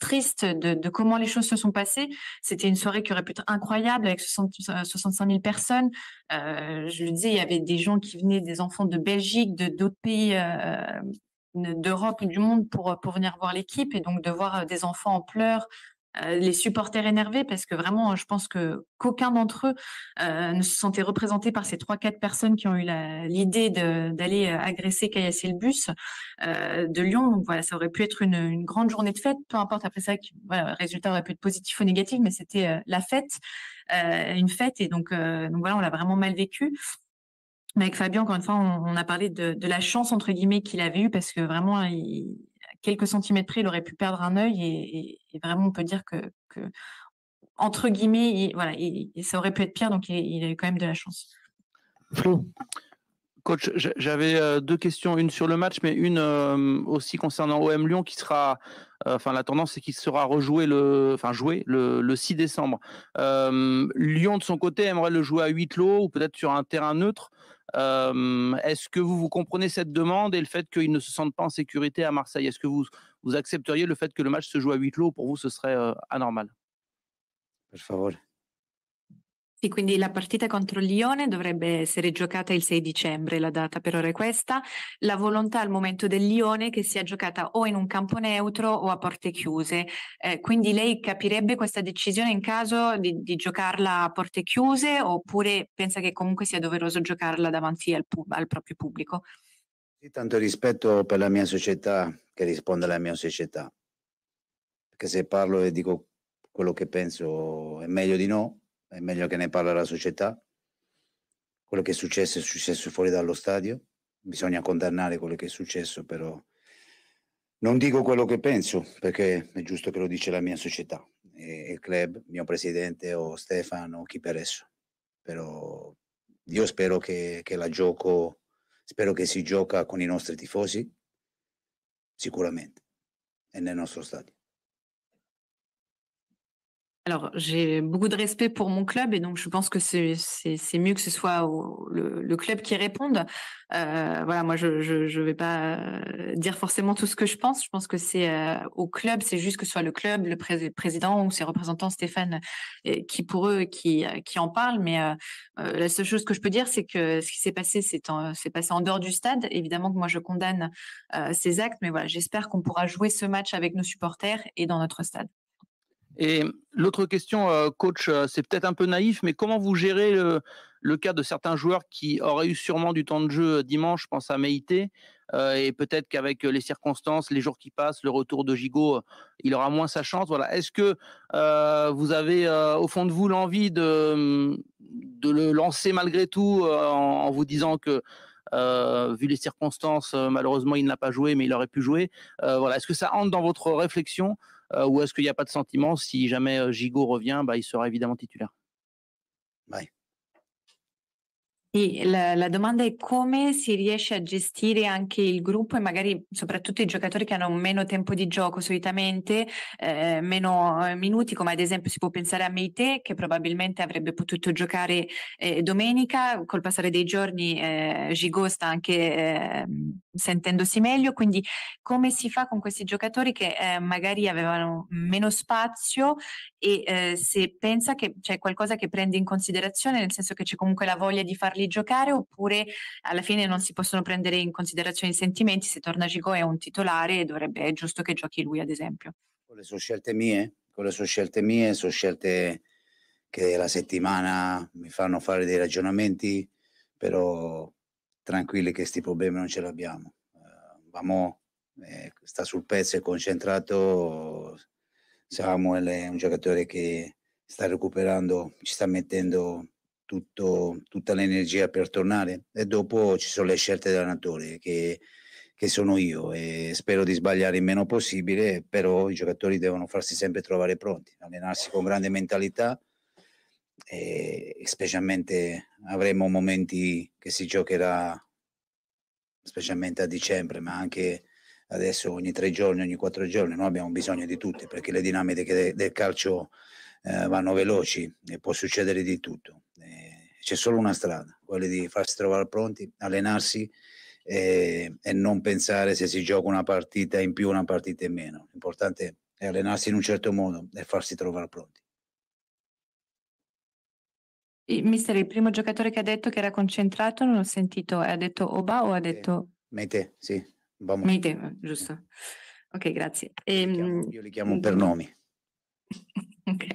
triste de, comment les choses se sont passées. C'était une soirée qui aurait pu être incroyable avec 65 000 euh, personnes. Euh, je le disais, il y avait des gens qui venaient, des enfants de Belgique, de d'autres pays euh, d'Europe ou du monde pour, pour venir voir l'équipe et donc de voir des enfants en pleurs, les supporters énervés parce que vraiment, je pense que qu'aucun d'entre eux ne se sentait représenté par ces trois quatre personnes qui ont eu l'idée d'aller agresser, caillasser le bus de Lyon. Donc voilà, ça aurait pu être une, grande journée de fête, peu importe après ça, voilà, le résultat aurait pu être positif ou négatif, mais c'était la fête, une fête, et donc, voilà, on l'a vraiment mal vécu. avec Fabien, encore une fois, on, a parlé de, de, la chance entre guillemets qu'il avait eue parce que vraiment, quelques centimètres près, il aurait pu perdre un œil et, vraiment on peut dire que, entre guillemets, voilà, ça aurait pu être pire, donc il, a eu quand même de la chance. Flo. Coach, j'avais euh, deux questions, une sur le match, mais une euh, aussi concernant OM Lyon qui sera, euh, enfin la tendance c'est qu'il sera rejoué le, enfin joué le, 6 décembre. Lyon de son côté aimerait le jouer à huis clos ou peut-être sur un terrain neutre. Est-ce que vous, vous comprenez cette demande et le fait qu'ils ne se sentent pas en sécurité à Marseille Est-ce que vous, vous accepteriez le fait que le match se joue à huis clos Pour vous, ce serait anormal Sì, quindi la partita contro Lione dovrebbe essere giocata il 6 dicembre, la data per ora è questa. La volontà al momento del Lione è che sia giocata o in un campo neutro o a porte chiuse. Eh, quindi lei capirebbe questa decisione in caso di, di, giocarla a porte chiuse oppure pensa che comunque sia doveroso giocarla davanti al, pub, al proprio pubblico? Sì, tanto rispetto per la mia società che risponde alla mia società. Perché se parlo e dico quello che penso è meglio di no è meglio che ne parla la società. Quello che è successo è successo fuori dallo stadio, bisogna condannare quello che è successo, però non dico quello che penso, perché è giusto che lo dice la mia società, il club, mio presidente o Stefano, chi per esso. Però io spero che, che la gioco, spero che si gioca con i nostri tifosi, sicuramente, e nel nostro stadio. Alors, j'ai beaucoup de respect pour mon club et donc je pense que c'est mieux que ce soit le, club qui réponde. Euh, voilà, moi, je, ne vais pas euh, dire forcément tout ce que je pense. Je pense que c'est euh, au club, c'est juste que ce soit le club, le président ou ses représentants, Stéphane, qui pour eux, qui, qui en parlent. Mais la seule chose que je peux dire, c'est que ce qui s'est passé, c'est passé en dehors du stade. Évidemment que moi, je condamne ces actes, mais voilà, j'espère qu'on pourra jouer ce match avec nos supporters et dans notre stade. Et l'autre question, euh, coach, euh, c'est peut-être un peu naïf, mais comment vous gérez le, cas de certains joueurs qui auraient eu sûrement du temps de jeu euh, dimanche, je pense à Meïté, et peut-être qu'avec les circonstances, les jours qui passent, le retour de Gigot, il aura moins sa chance. Voilà. Est-ce que vous avez au fond de vous l'envie de, le lancer malgré tout en, vous disant que vu les circonstances, malheureusement, il n'a pas joué, mais il aurait pu jouer. voilà, est-ce que ça entre dans votre réflexion Euh, ou est-ce qu'il n'y a pas de sentiment Si jamais euh, Gigot revient, bah, il sera évidemment titolare. Bye. Sì, la, la, domanda è come si riesce a gestire anche il gruppo e magari soprattutto i giocatori che hanno meno tempo di gioco solitamente, eh, meno eh, minuti, come ad esempio si può pensare a Meite che probabilmente avrebbe potuto giocare eh, domenica, col passare dei giorni eh, Gigot sta anche ehm, sentendosi meglio, quindi come si fa con questi giocatori che eh, magari avevano meno spazio e eh, se pensa che c'è qualcosa che prende in considerazione, nel senso che c'è comunque la voglia di farli giocare oppure alla fine non si possono prendere in considerazione i sentimenti, se torna Gigo è un titolare e dovrebbe, è giusto che giochi lui ad esempio. Quelle sono scelte mie, quelle sono scelte mie, sono scelte che la settimana mi fanno fare dei ragionamenti, però tranquilli che questi problemi non ce l'abbiamo. Uh, ehm, Vamo eh, sta sul pezzo, è concentrato. Samuel è un giocatore che sta recuperando, ci sta mettendo tutto, tutta l'energia per tornare e dopo ci sono le scelte dell'allenatore che, che sono io e spero di sbagliare il meno possibile, però i giocatori devono farsi sempre trovare pronti, allenarsi con grande mentalità e specialmente avremo momenti che si giocherà specialmente a dicembre, ma anche adesso ogni tre giorni, ogni quattro giorni, noi abbiamo bisogno di tutti perché le dinamiche del calcio eh, vanno veloci e può succedere di tutto. Eh, c'è solo una strada, quella di farsi trovare pronti, allenarsi eh, e non pensare se si gioca una partita in più, o una partita in meno. L'importante è allenarsi in un certo modo e farsi trovare pronti. E mister, le premier joueur qui a dit qu'il était concentré, non n'ai sentito, ha detto Oba o ha detto... Mete, sì. Vamos. Mete, eh, giusto. Ok, merci. Je les li chiamo, io per mm, nomi. <laughs> Ok.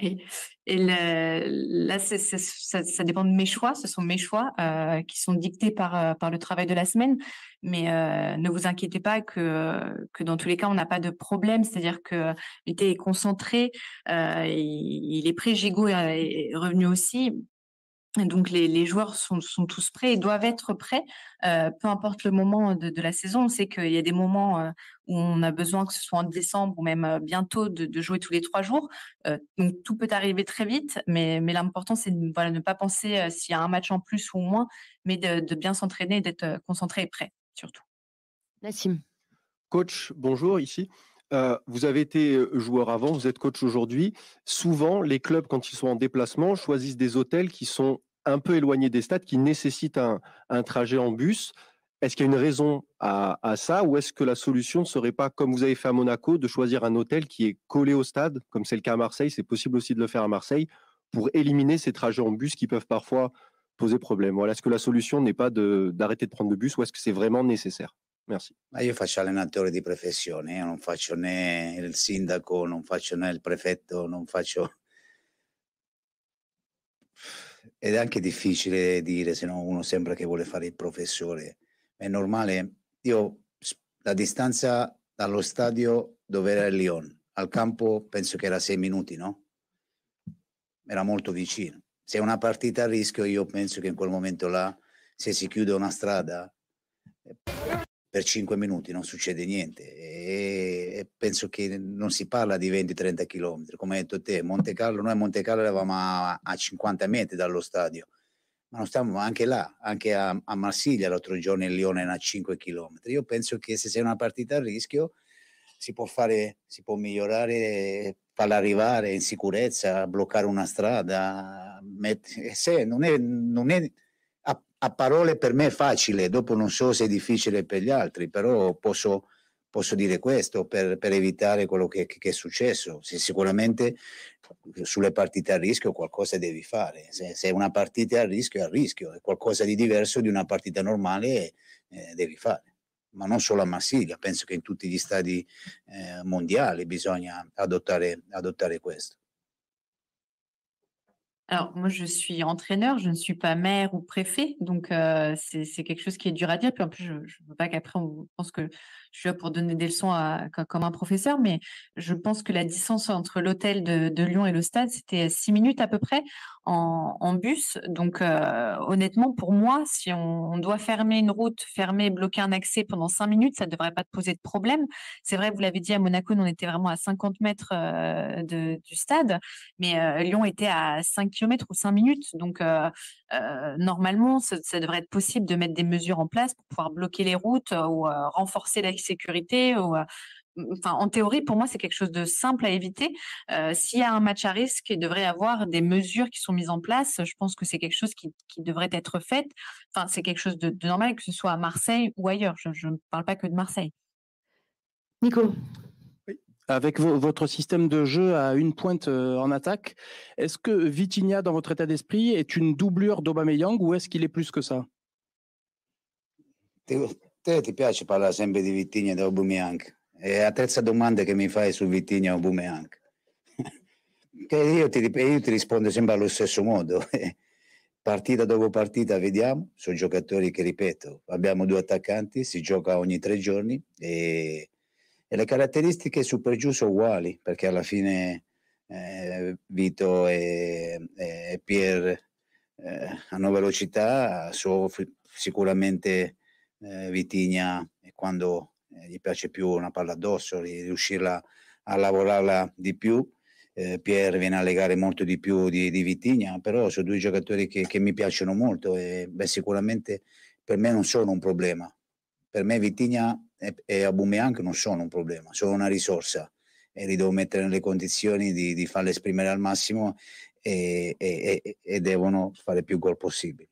là, ça, dépend de mes choix. Ce sont mes choix euh, qui sont dictés euh, par, le travail de la semaine. Mais euh, ne vous inquiétez pas que, dans tous les cas, on n'a pas de problème. C'est-à-dire que l'été est concentré, il, est prêt. Gigo est revenu aussi. Donc les, joueurs sont, tous prêts et doivent être prêts, euh, peu importe le moment de, la saison. On sait qu'il y a des moments euh, où on a besoin, que ce soit en décembre ou même euh, bientôt, de, jouer tous les trois jours. donc tout peut arriver très vite, mais, l'important c'est de ne pas penser s'il y a un match en plus ou moins, mais de, bien s'entraîner d'être concentré et prêt surtout. Nassim. Coach, bonjour ici. vous avez été joueur avant, vous êtes coach aujourd'hui. Souvent, les clubs, quand ils sont en déplacement, choisissent des hôtels qui sont un peu éloigné des stades qui nécessitent un, trajet en bus. Est-ce qu'il y a une raison à, ça ou est-ce que la solution ne serait pas, comme vous avez fait à Monaco, de choisir un hôtel qui est collé au stade, comme c'est le cas à Marseille, c'est possible aussi de le faire à Marseille, pour éliminer ces trajets en bus qui peuvent parfois poser problème Voilà, est-ce que la solution n'est pas d'arrêter de, prendre le bus ou est-ce que c'est vraiment nécessaire Merci. Je fais eh, non ed è anche difficile dire, se no uno sembra che vuole fare il professore. È normale, io la distanza dallo stadio dove era il Lyon al campo penso che era sei minuti, no? Era molto vicino. Se è una partita a rischio, io penso che in quel momento là, se si chiude una strada... Eh, per 5 minuti non succede niente e penso che non si parla di 20-30 km, come hai detto te, Monte Carlo, noi a Monte Carlo eravamo a, a 50 metri dallo stadio, ma non stiamo anche là, anche a, a Marsiglia l'altro giorno in Lione a 5 km. Io penso che se sei una partita a rischio si può fare, si può migliorare, farla arrivare in sicurezza, bloccare una strada, met- se non è, non è a parole per me è facile, dopo non so se è difficile per gli altri, però posso, posso dire questo per, per evitare quello che, che, è successo. Se sicuramente sulle partite a rischio qualcosa devi fare, se, se una partita è a rischio è a rischio, è qualcosa di diverso di una partita normale eh, devi fare. Ma non solo a Marsiglia, penso che in tutti gli stadi eh, mondiali bisogna adottare, adottare questo. Alors, moi, je suis entraîneur, je ne suis pas maire ou préfet, donc euh, c'est quelque chose qui est dur à dire. Puis en plus, je ne veux pas qu'après, on pense que pour donner des leçons comme un professeur, mais je pense que la distance entre l'hôtel de, Lyon et le stade, c'était six minutes à peu près en, bus. Donc, euh, honnêtement, pour moi, si on, doit fermer une route, fermer, bloquer un accès pendant cinq minutes, ça ne devrait pas te poser de problème. C'est vrai, vous l'avez dit, à Monaco, on était vraiment à 50 mètres euh, du stade, mais euh, Lyon était à 5 km ou 5 minutes. Donc, normalement, ça, devrait être possible de mettre des mesures en place pour pouvoir bloquer les routes ou renforcer l'accès sécurité Enfin, en théorie, pour moi, c'est quelque chose de simple à éviter. S'il y a un match à risque, il devrait y avoir des mesures qui sont mises en place. Je pense que c'est quelque chose qui, devrait être fait. Enfin, c'est quelque chose de, normal, que ce soit à Marseille ou ailleurs. Je, ne parle pas que de Marseille. Nico avec votre système de jeu à une pointe en attaque, est-ce que Vitinha, dans votre état d'esprit, est une doublure d'Obameyang ou est-ce qu'il est plus que ça Te ti piace parlare sempre di Vitigna e di Aubameyang? È la terza domanda che mi fai su Vitigna e Aubameyang. <laughs> che io ti, io ti rispondo sempre allo stesso modo. <laughs> partita dopo partita vediamo, sono giocatori che ripeto, abbiamo due attaccanti, si gioca ogni tre giorni e, e le caratteristiche su per giù sono uguali perché alla fine eh, Vito e, e Pier eh, hanno velocità, sono sicuramente eh, Vitigna quando eh, gli piace più una palla addosso, riuscirla a lavorarla di più. Eh, Pierre viene a legare molto di più di, di Vitigna, però sono due giocatori che, che mi piacciono molto e beh, sicuramente per me non sono un problema. Per me Vitigna e, e Abumeang non sono un problema, sono una risorsa e li devo mettere nelle condizioni di, di farle esprimere al massimo e, e, e devono fare più gol possibili.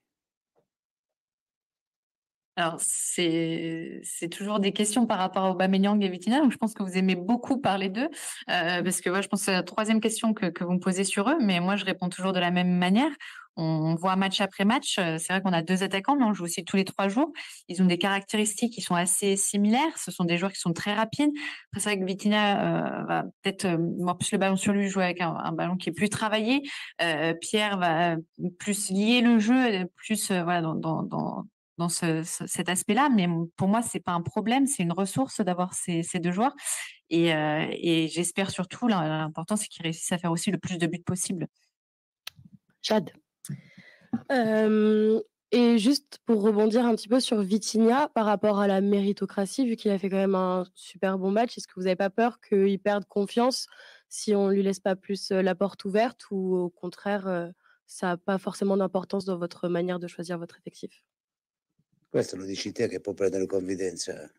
Alors, c'est, c'est toujours des questions par rapport au Aubameyang et Vitina. Donc, je pense que vous aimez beaucoup parler d'eux, euh, parce que moi, je pense que c'est la troisième question que, que vous me posez sur eux, mais moi, je réponds toujours de la même manière. On voit match après match. Euh, c'est vrai qu'on a deux attaquants, mais on joue aussi tous les trois jours. Ils ont des caractéristiques qui sont assez similaires. Ce sont des joueurs qui sont très rapides. c'est vrai que Vitina euh, va peut-être euh, plus le ballon sur lui, jouer avec un, ballon qui est plus travaillé. Pierre va plus lier le jeu, plus voilà dans, dans, dans, dans cet aspect-là, mais pour moi, c'est pas un problème, c'est une ressource d'avoir ces, deux joueurs. Et, euh, j'espère surtout, l'important, c'est qu'ils réussissent à faire aussi le plus de buts possible. Chad. Euh, et juste pour rebondir un petit peu sur Vitinha par rapport à la méritocratie, vu qu'il a fait quand même un super bon match, est-ce que vous n'avez pas peur qu'il perde confiance si on ne lui laisse pas plus euh, la porte ouverte ou au contraire, ça n'a pas forcément d'importance dans votre manière de choisir votre effectif Questo lo dici te che può prendere confidenza.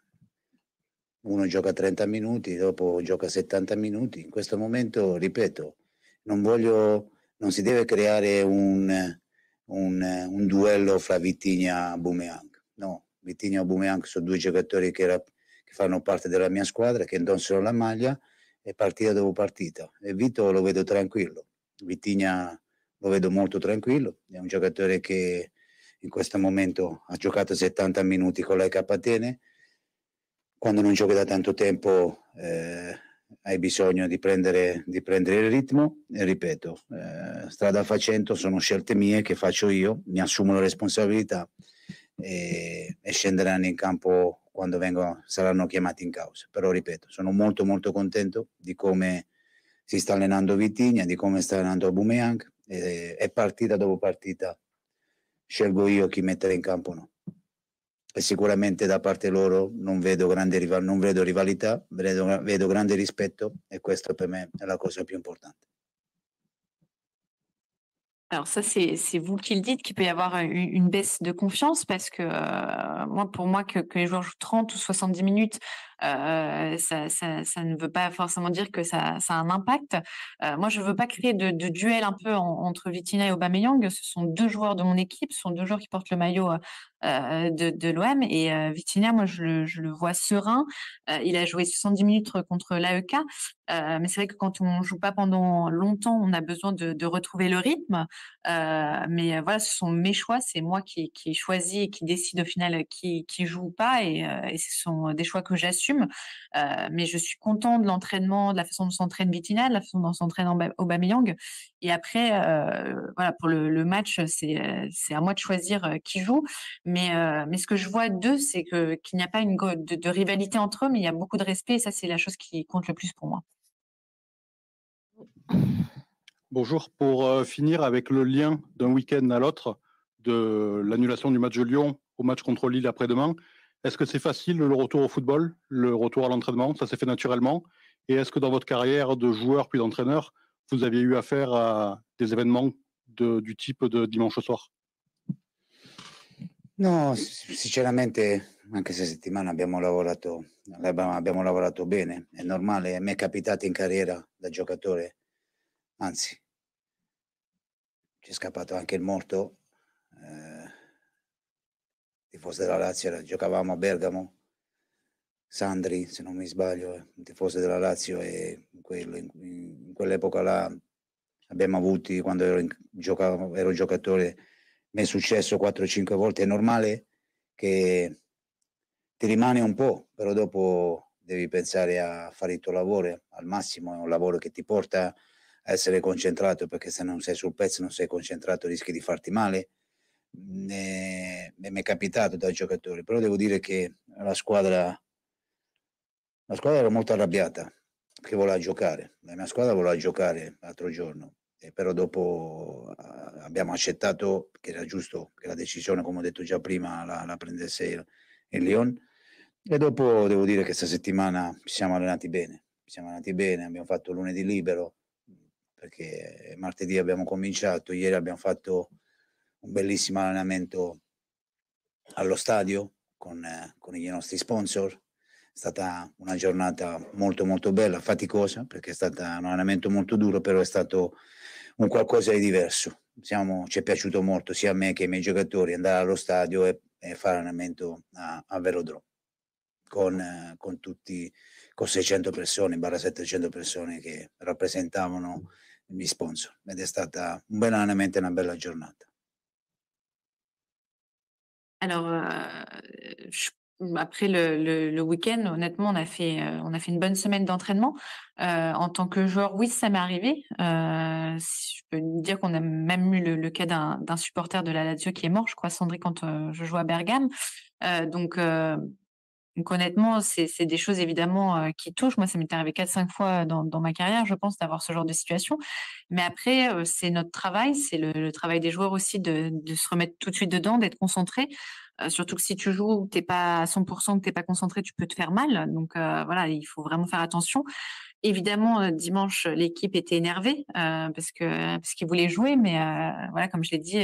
Uno gioca 30 minuti, dopo gioca 70 minuti. In questo momento, ripeto, non, voglio, non si deve creare un, un, un duello fra Vitigna e Bumeang. No, Vitigna e Bumeang sono due giocatori che, era, che, fanno parte della mia squadra, che indossano la maglia e partita dopo partita. E Vito lo vedo tranquillo. Vitigna lo vedo molto tranquillo, è un giocatore che in questo momento ha giocato 70 minuti con la KTN, quando non giochi da tanto tempo eh, hai bisogno di prendere, di prendere, il ritmo e ripeto, eh, strada facendo sono scelte mie che faccio io, mi assumo la responsabilità e, e scenderanno in campo quando vengo, saranno chiamati in causa. Però ripeto, sono molto molto contento di come si sta allenando Vitigna, di come sta allenando Bumeyang, eh, È partita dopo partita scelgo io chi mettere in campo no. E sicuramente da parte loro non vedo, grande non vedo rivalità, vedo, vedo grande rispetto e questo per me è la cosa più importante. Alors ça, c'est, vous qui le dites, qu'il peut y avoir une, baisse de confiance parce que euh, moi, pour moi, que, que, les joueurs jouent 30 ou 70 minutes euh, euh, ça, ne veut pas forcément dire que ça, ça a un impact. Euh, moi, je ne veux pas créer de, duel un peu entre Vitina et Aubameyang. Ce sont deux joueurs de mon équipe, ce sont deux joueurs qui portent le maillot de, l'OM. Et Vitina, moi, je le, vois serein. il a joué 70 minutes contre l'AEK. mais c'est vrai que quand on ne joue pas pendant longtemps, on a besoin de, retrouver le rythme. mais voilà, ce sont mes choix. C'est moi qui, qui choisis et qui décide au final qui, qui joue ou pas. Et, et ce sont des choix que j'assume euh, mais je suis content de l'entraînement, de la façon dont s'entraîne Vitina, de la façon dont s'entraîne Aubameyang. Et après, euh, voilà, pour le, match, euh, c'est à moi de choisir qui joue. Mais, mais ce que je vois d'eux, c'est qu'il n'y a pas une de, rivalité entre eux, mais il y a beaucoup de respect. Et ça, c'est la chose qui compte le plus pour moi. Bonjour. Pour finir avec le lien d'un week-end à l'autre, de l'annulation du match de Lyon au match contre Lille après-demain, est-ce que c'est facile le retour au football, le retour à l'entraînement Ça s'est fait naturellement Et est-ce que dans votre carrière de joueur puis d'entraîneur, vous aviez eu affaire à des événements du type de dimanche soir non sincèrement anche cette semaine, abbiamo lavorato, abbiamo lavorato bene, è normale, mi è capitato in carriera da giocatore, anzi ci è scappato anche il morto, eh, tifoso della Lazio, giocavamo a Bergamo, Sandri se non mi sbaglio, un tifoso della Lazio e in, quello, in, in quell'epoca là abbiamo avuto, quando ero, in, giocavo, ero giocatore, mi è successo 4-5 volte, è normale che ti rimane un po', però dopo devi pensare a fare il tuo lavoro, al massimo è un lavoro che ti porta a essere concentrato perché se non sei sul pezzo, non sei concentrato, rischi di farti male ne, ne mi è capitato da giocatori, però devo dire che la squadra, la squadra era molto arrabbiata perché voleva giocare, la mia squadra voleva giocare l'altro giorno, e però dopo eh, abbiamo accettato che era giusto che la decisione, come ho detto già prima, la, la prendesse il, il Lyon e dopo devo dire che questa settimana ci siamo allenati bene, ci siamo allenati bene, abbiamo fatto lunedì libero perché martedì abbiamo cominciato, ieri abbiamo fatto un bellissimo allenamento allo stadio con, eh, con i nostri sponsor. È stata una giornata molto molto bella, faticosa, perché è stato un allenamento molto duro, però è stato un qualcosa di diverso. Siamo, ci è piaciuto molto sia a me che ai miei giocatori andare allo stadio e, e fare allenamento a, a Velodrome con, eh, con, tutti, con 600 persone, barra 700 persone che rappresentavano gli sponsor ed è stata un bel allenamento e una bella giornata. Alors, mmh, après le, week-end, honnêtement, on a fait on a fait une bonne semaine d'entraînement. en tant que joueur, oui, ça m'est arrivé. je peux dire qu'on a même eu le, cas d'un supporter de la Lazio qui est mort, je crois, Sandrine, quand je joue à Bergame. donc donc honnêtement, c'est des choses évidemment euh, qui touchent. Moi, ça m'est arrivé 4-5 fois euh, dans, ma carrière, je pense, d'avoir ce genre de situation. Mais après, euh, c'est notre travail, c'est le, travail des joueurs aussi de, se remettre tout de suite dedans, d'être concentré. surtout que si tu joues ou n'es pas à 100%, que t'es pas concentré, tu peux te faire mal. Donc voilà, il faut vraiment faire attention. Évidemment, dimanche, l'équipe était énervée parce que parce qu'ils voulaient jouer, mais voilà, comme je l'ai dit.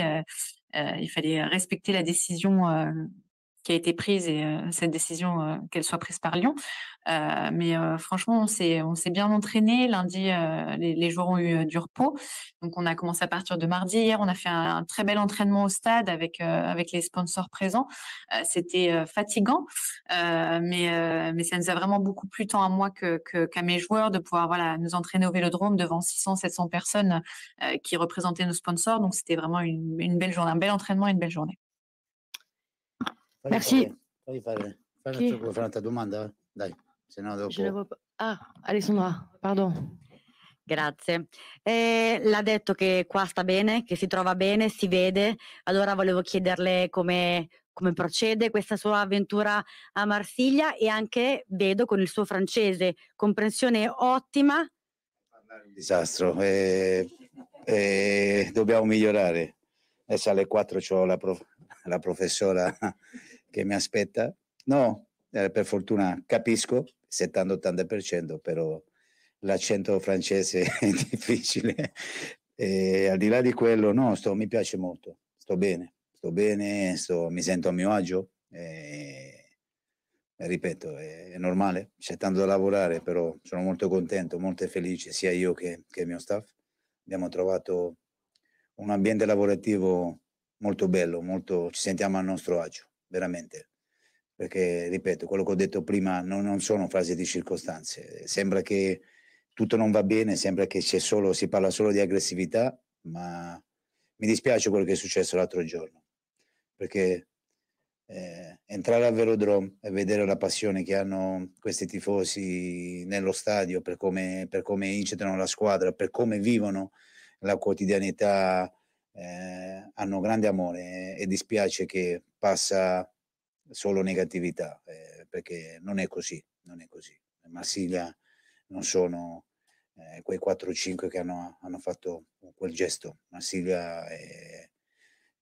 il fallait respecter la décision qui a été prise et cette décision qu'elle soit prise par Lyon. mais franchement, on s'est bien entraîné. Lundi, les, joueurs ont eu du repos, donc on a commencé à partir de mardi. Hier, on a fait un, très bel entraînement au stade avec avec les sponsors présents. C'était fatigant, mais mais ça nous a vraiment beaucoup plus tant à moi que qu'à mes joueurs de pouvoir voilà nous entraîner au Vélodrome devant 600 700 personnes qui représentaient nos sponsors. Donc c'était vraiment une, belle journée, un bel entraînement et une belle journée. Fai Merci. Fare, fai fare, fai Chi? fare un'altra domanda, dai, se no dopo... Ah, Alessandra, pardon. Grazie. Eh, l'ha detto che qua sta bene, che si trova bene, si vede. Allora volevo chiederle come, come procede questa sua avventura a Marsiglia e anche vedo con il suo francese comprensione ottima. Un disastro, eh, eh, dobbiamo migliorare. Adesso alle 4 ho la, prof- la professora che mi aspetta. No, eh, per fortuna capisco, 70-80%, però l'accento francese <laughs> è difficile. E al di là di quello, no, sto, mi piace molto, sto bene, sto bene, sto, mi sento a mio agio. E, ripeto, è, è, normale, c'è tanto da lavorare, però sono molto contento, molto felice, sia io che, che il mio staff. Abbiamo trovato un ambiente lavorativo molto bello, molto, ci sentiamo al nostro agio veramente. Perché, ripeto, quello che ho detto prima non, non sono frasi di circostanze. Sembra che tutto non va bene, sembra che solo, si parla solo di aggressività, ma mi dispiace quello che è successo l'altro giorno. Perché eh, entrare al Velodrome e vedere la passione che hanno questi tifosi nello stadio per come, per come incitano la squadra, per come vivono la quotidianità eh, hanno grande amore eh, e dispiace che passa solo negatività, eh, perché non è così, non è così. Marsiglia non sono eh, quei 4-5 che hanno, hanno, fatto quel gesto. Marsiglia è,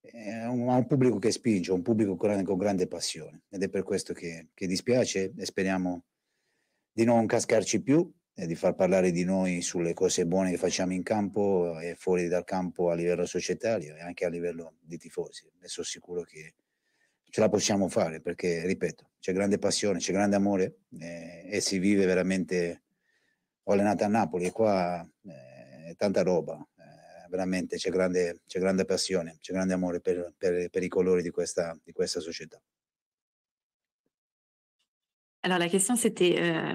è un, ha un pubblico che spinge, un pubblico con, con grande passione ed è per questo che, che dispiace e speriamo di non cascarci più eh, di far parlare di noi sulle cose buone che facciamo in campo e fuori dal campo a livello societario e anche a livello di tifosi. Ne sono sicuro che ce la possiamo fare perché, ripeto, c'è grande passione, c'è grande amore eh, e si vive veramente. Ho allenato a Napoli e qua eh, è tanta roba, eh, veramente c'è grande, c'è grande passione, c'è grande amore per, per, per i colori di questa, di questa società. Alors la question c'était, euh,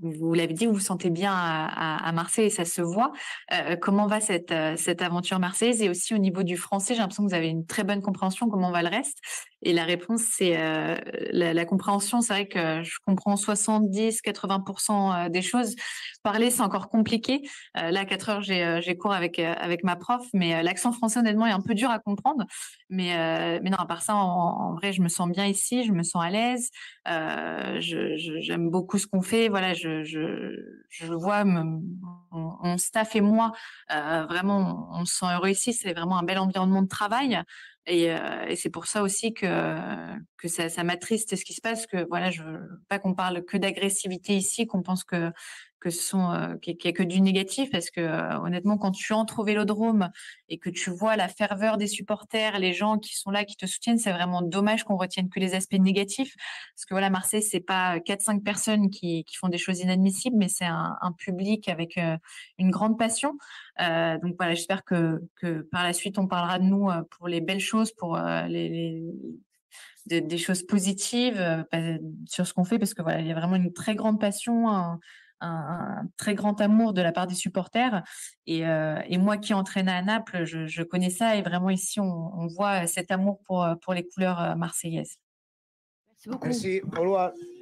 vous l'avez dit, vous vous sentez bien à, Marseille et ça se voit. Euh, comment va cette, euh, cette aventure marseillaise et aussi au niveau du français, j'ai l'impression que vous avez une très bonne compréhension. Comment va le reste Et la réponse c'est la, la, compréhension. C'est vrai que je comprends 70-80% des choses, Parler, c'est encore compliqué. Euh, là, à 4 heures, euh, j'ai cours avec, euh, avec ma prof, mais l'accent français, honnêtement, est un peu dur à comprendre. Mais, mais non, à part ça, en, vrai, je me sens bien ici, je me sens à l'aise. J'aime beaucoup ce qu'on fait. Voilà, je, je, vois mon, staff et moi, vraiment, on, se sent heureux ici. C'est vraiment un bel environnement de travail. Et, et c'est pour ça aussi que, que ça, m'attriste ce qui se passe, que voilà, je veux pas qu'on parle que d'agressivité ici, qu'on pense que que ce sont qu'il n'y a que du négatif parce que euh, honnêtement quand tu entres au Vélodrome et que tu vois la ferveur des supporters, les gens qui sont là qui te soutiennent, c'est vraiment dommage qu'on retienne que les aspects négatifs parce que voilà Marseille c'est pas quatre cinq personnes qui, qui font des choses inadmissibles mais c'est un, public avec euh, une grande passion. Euh, donc voilà, j'espère que que par la suite on parlera de nous pour les belles choses, pour les, des choses positives sur ce qu'on fait parce que voilà, il y a vraiment une très grande passion, un, très grand amour de la part des supporters. Et, euh, moi qui entraîne à Naples, je, connais ça. Et vraiment ici, on, voit cet amour pour, pour les couleurs euh, marseillaises. Merci beaucoup. Merci.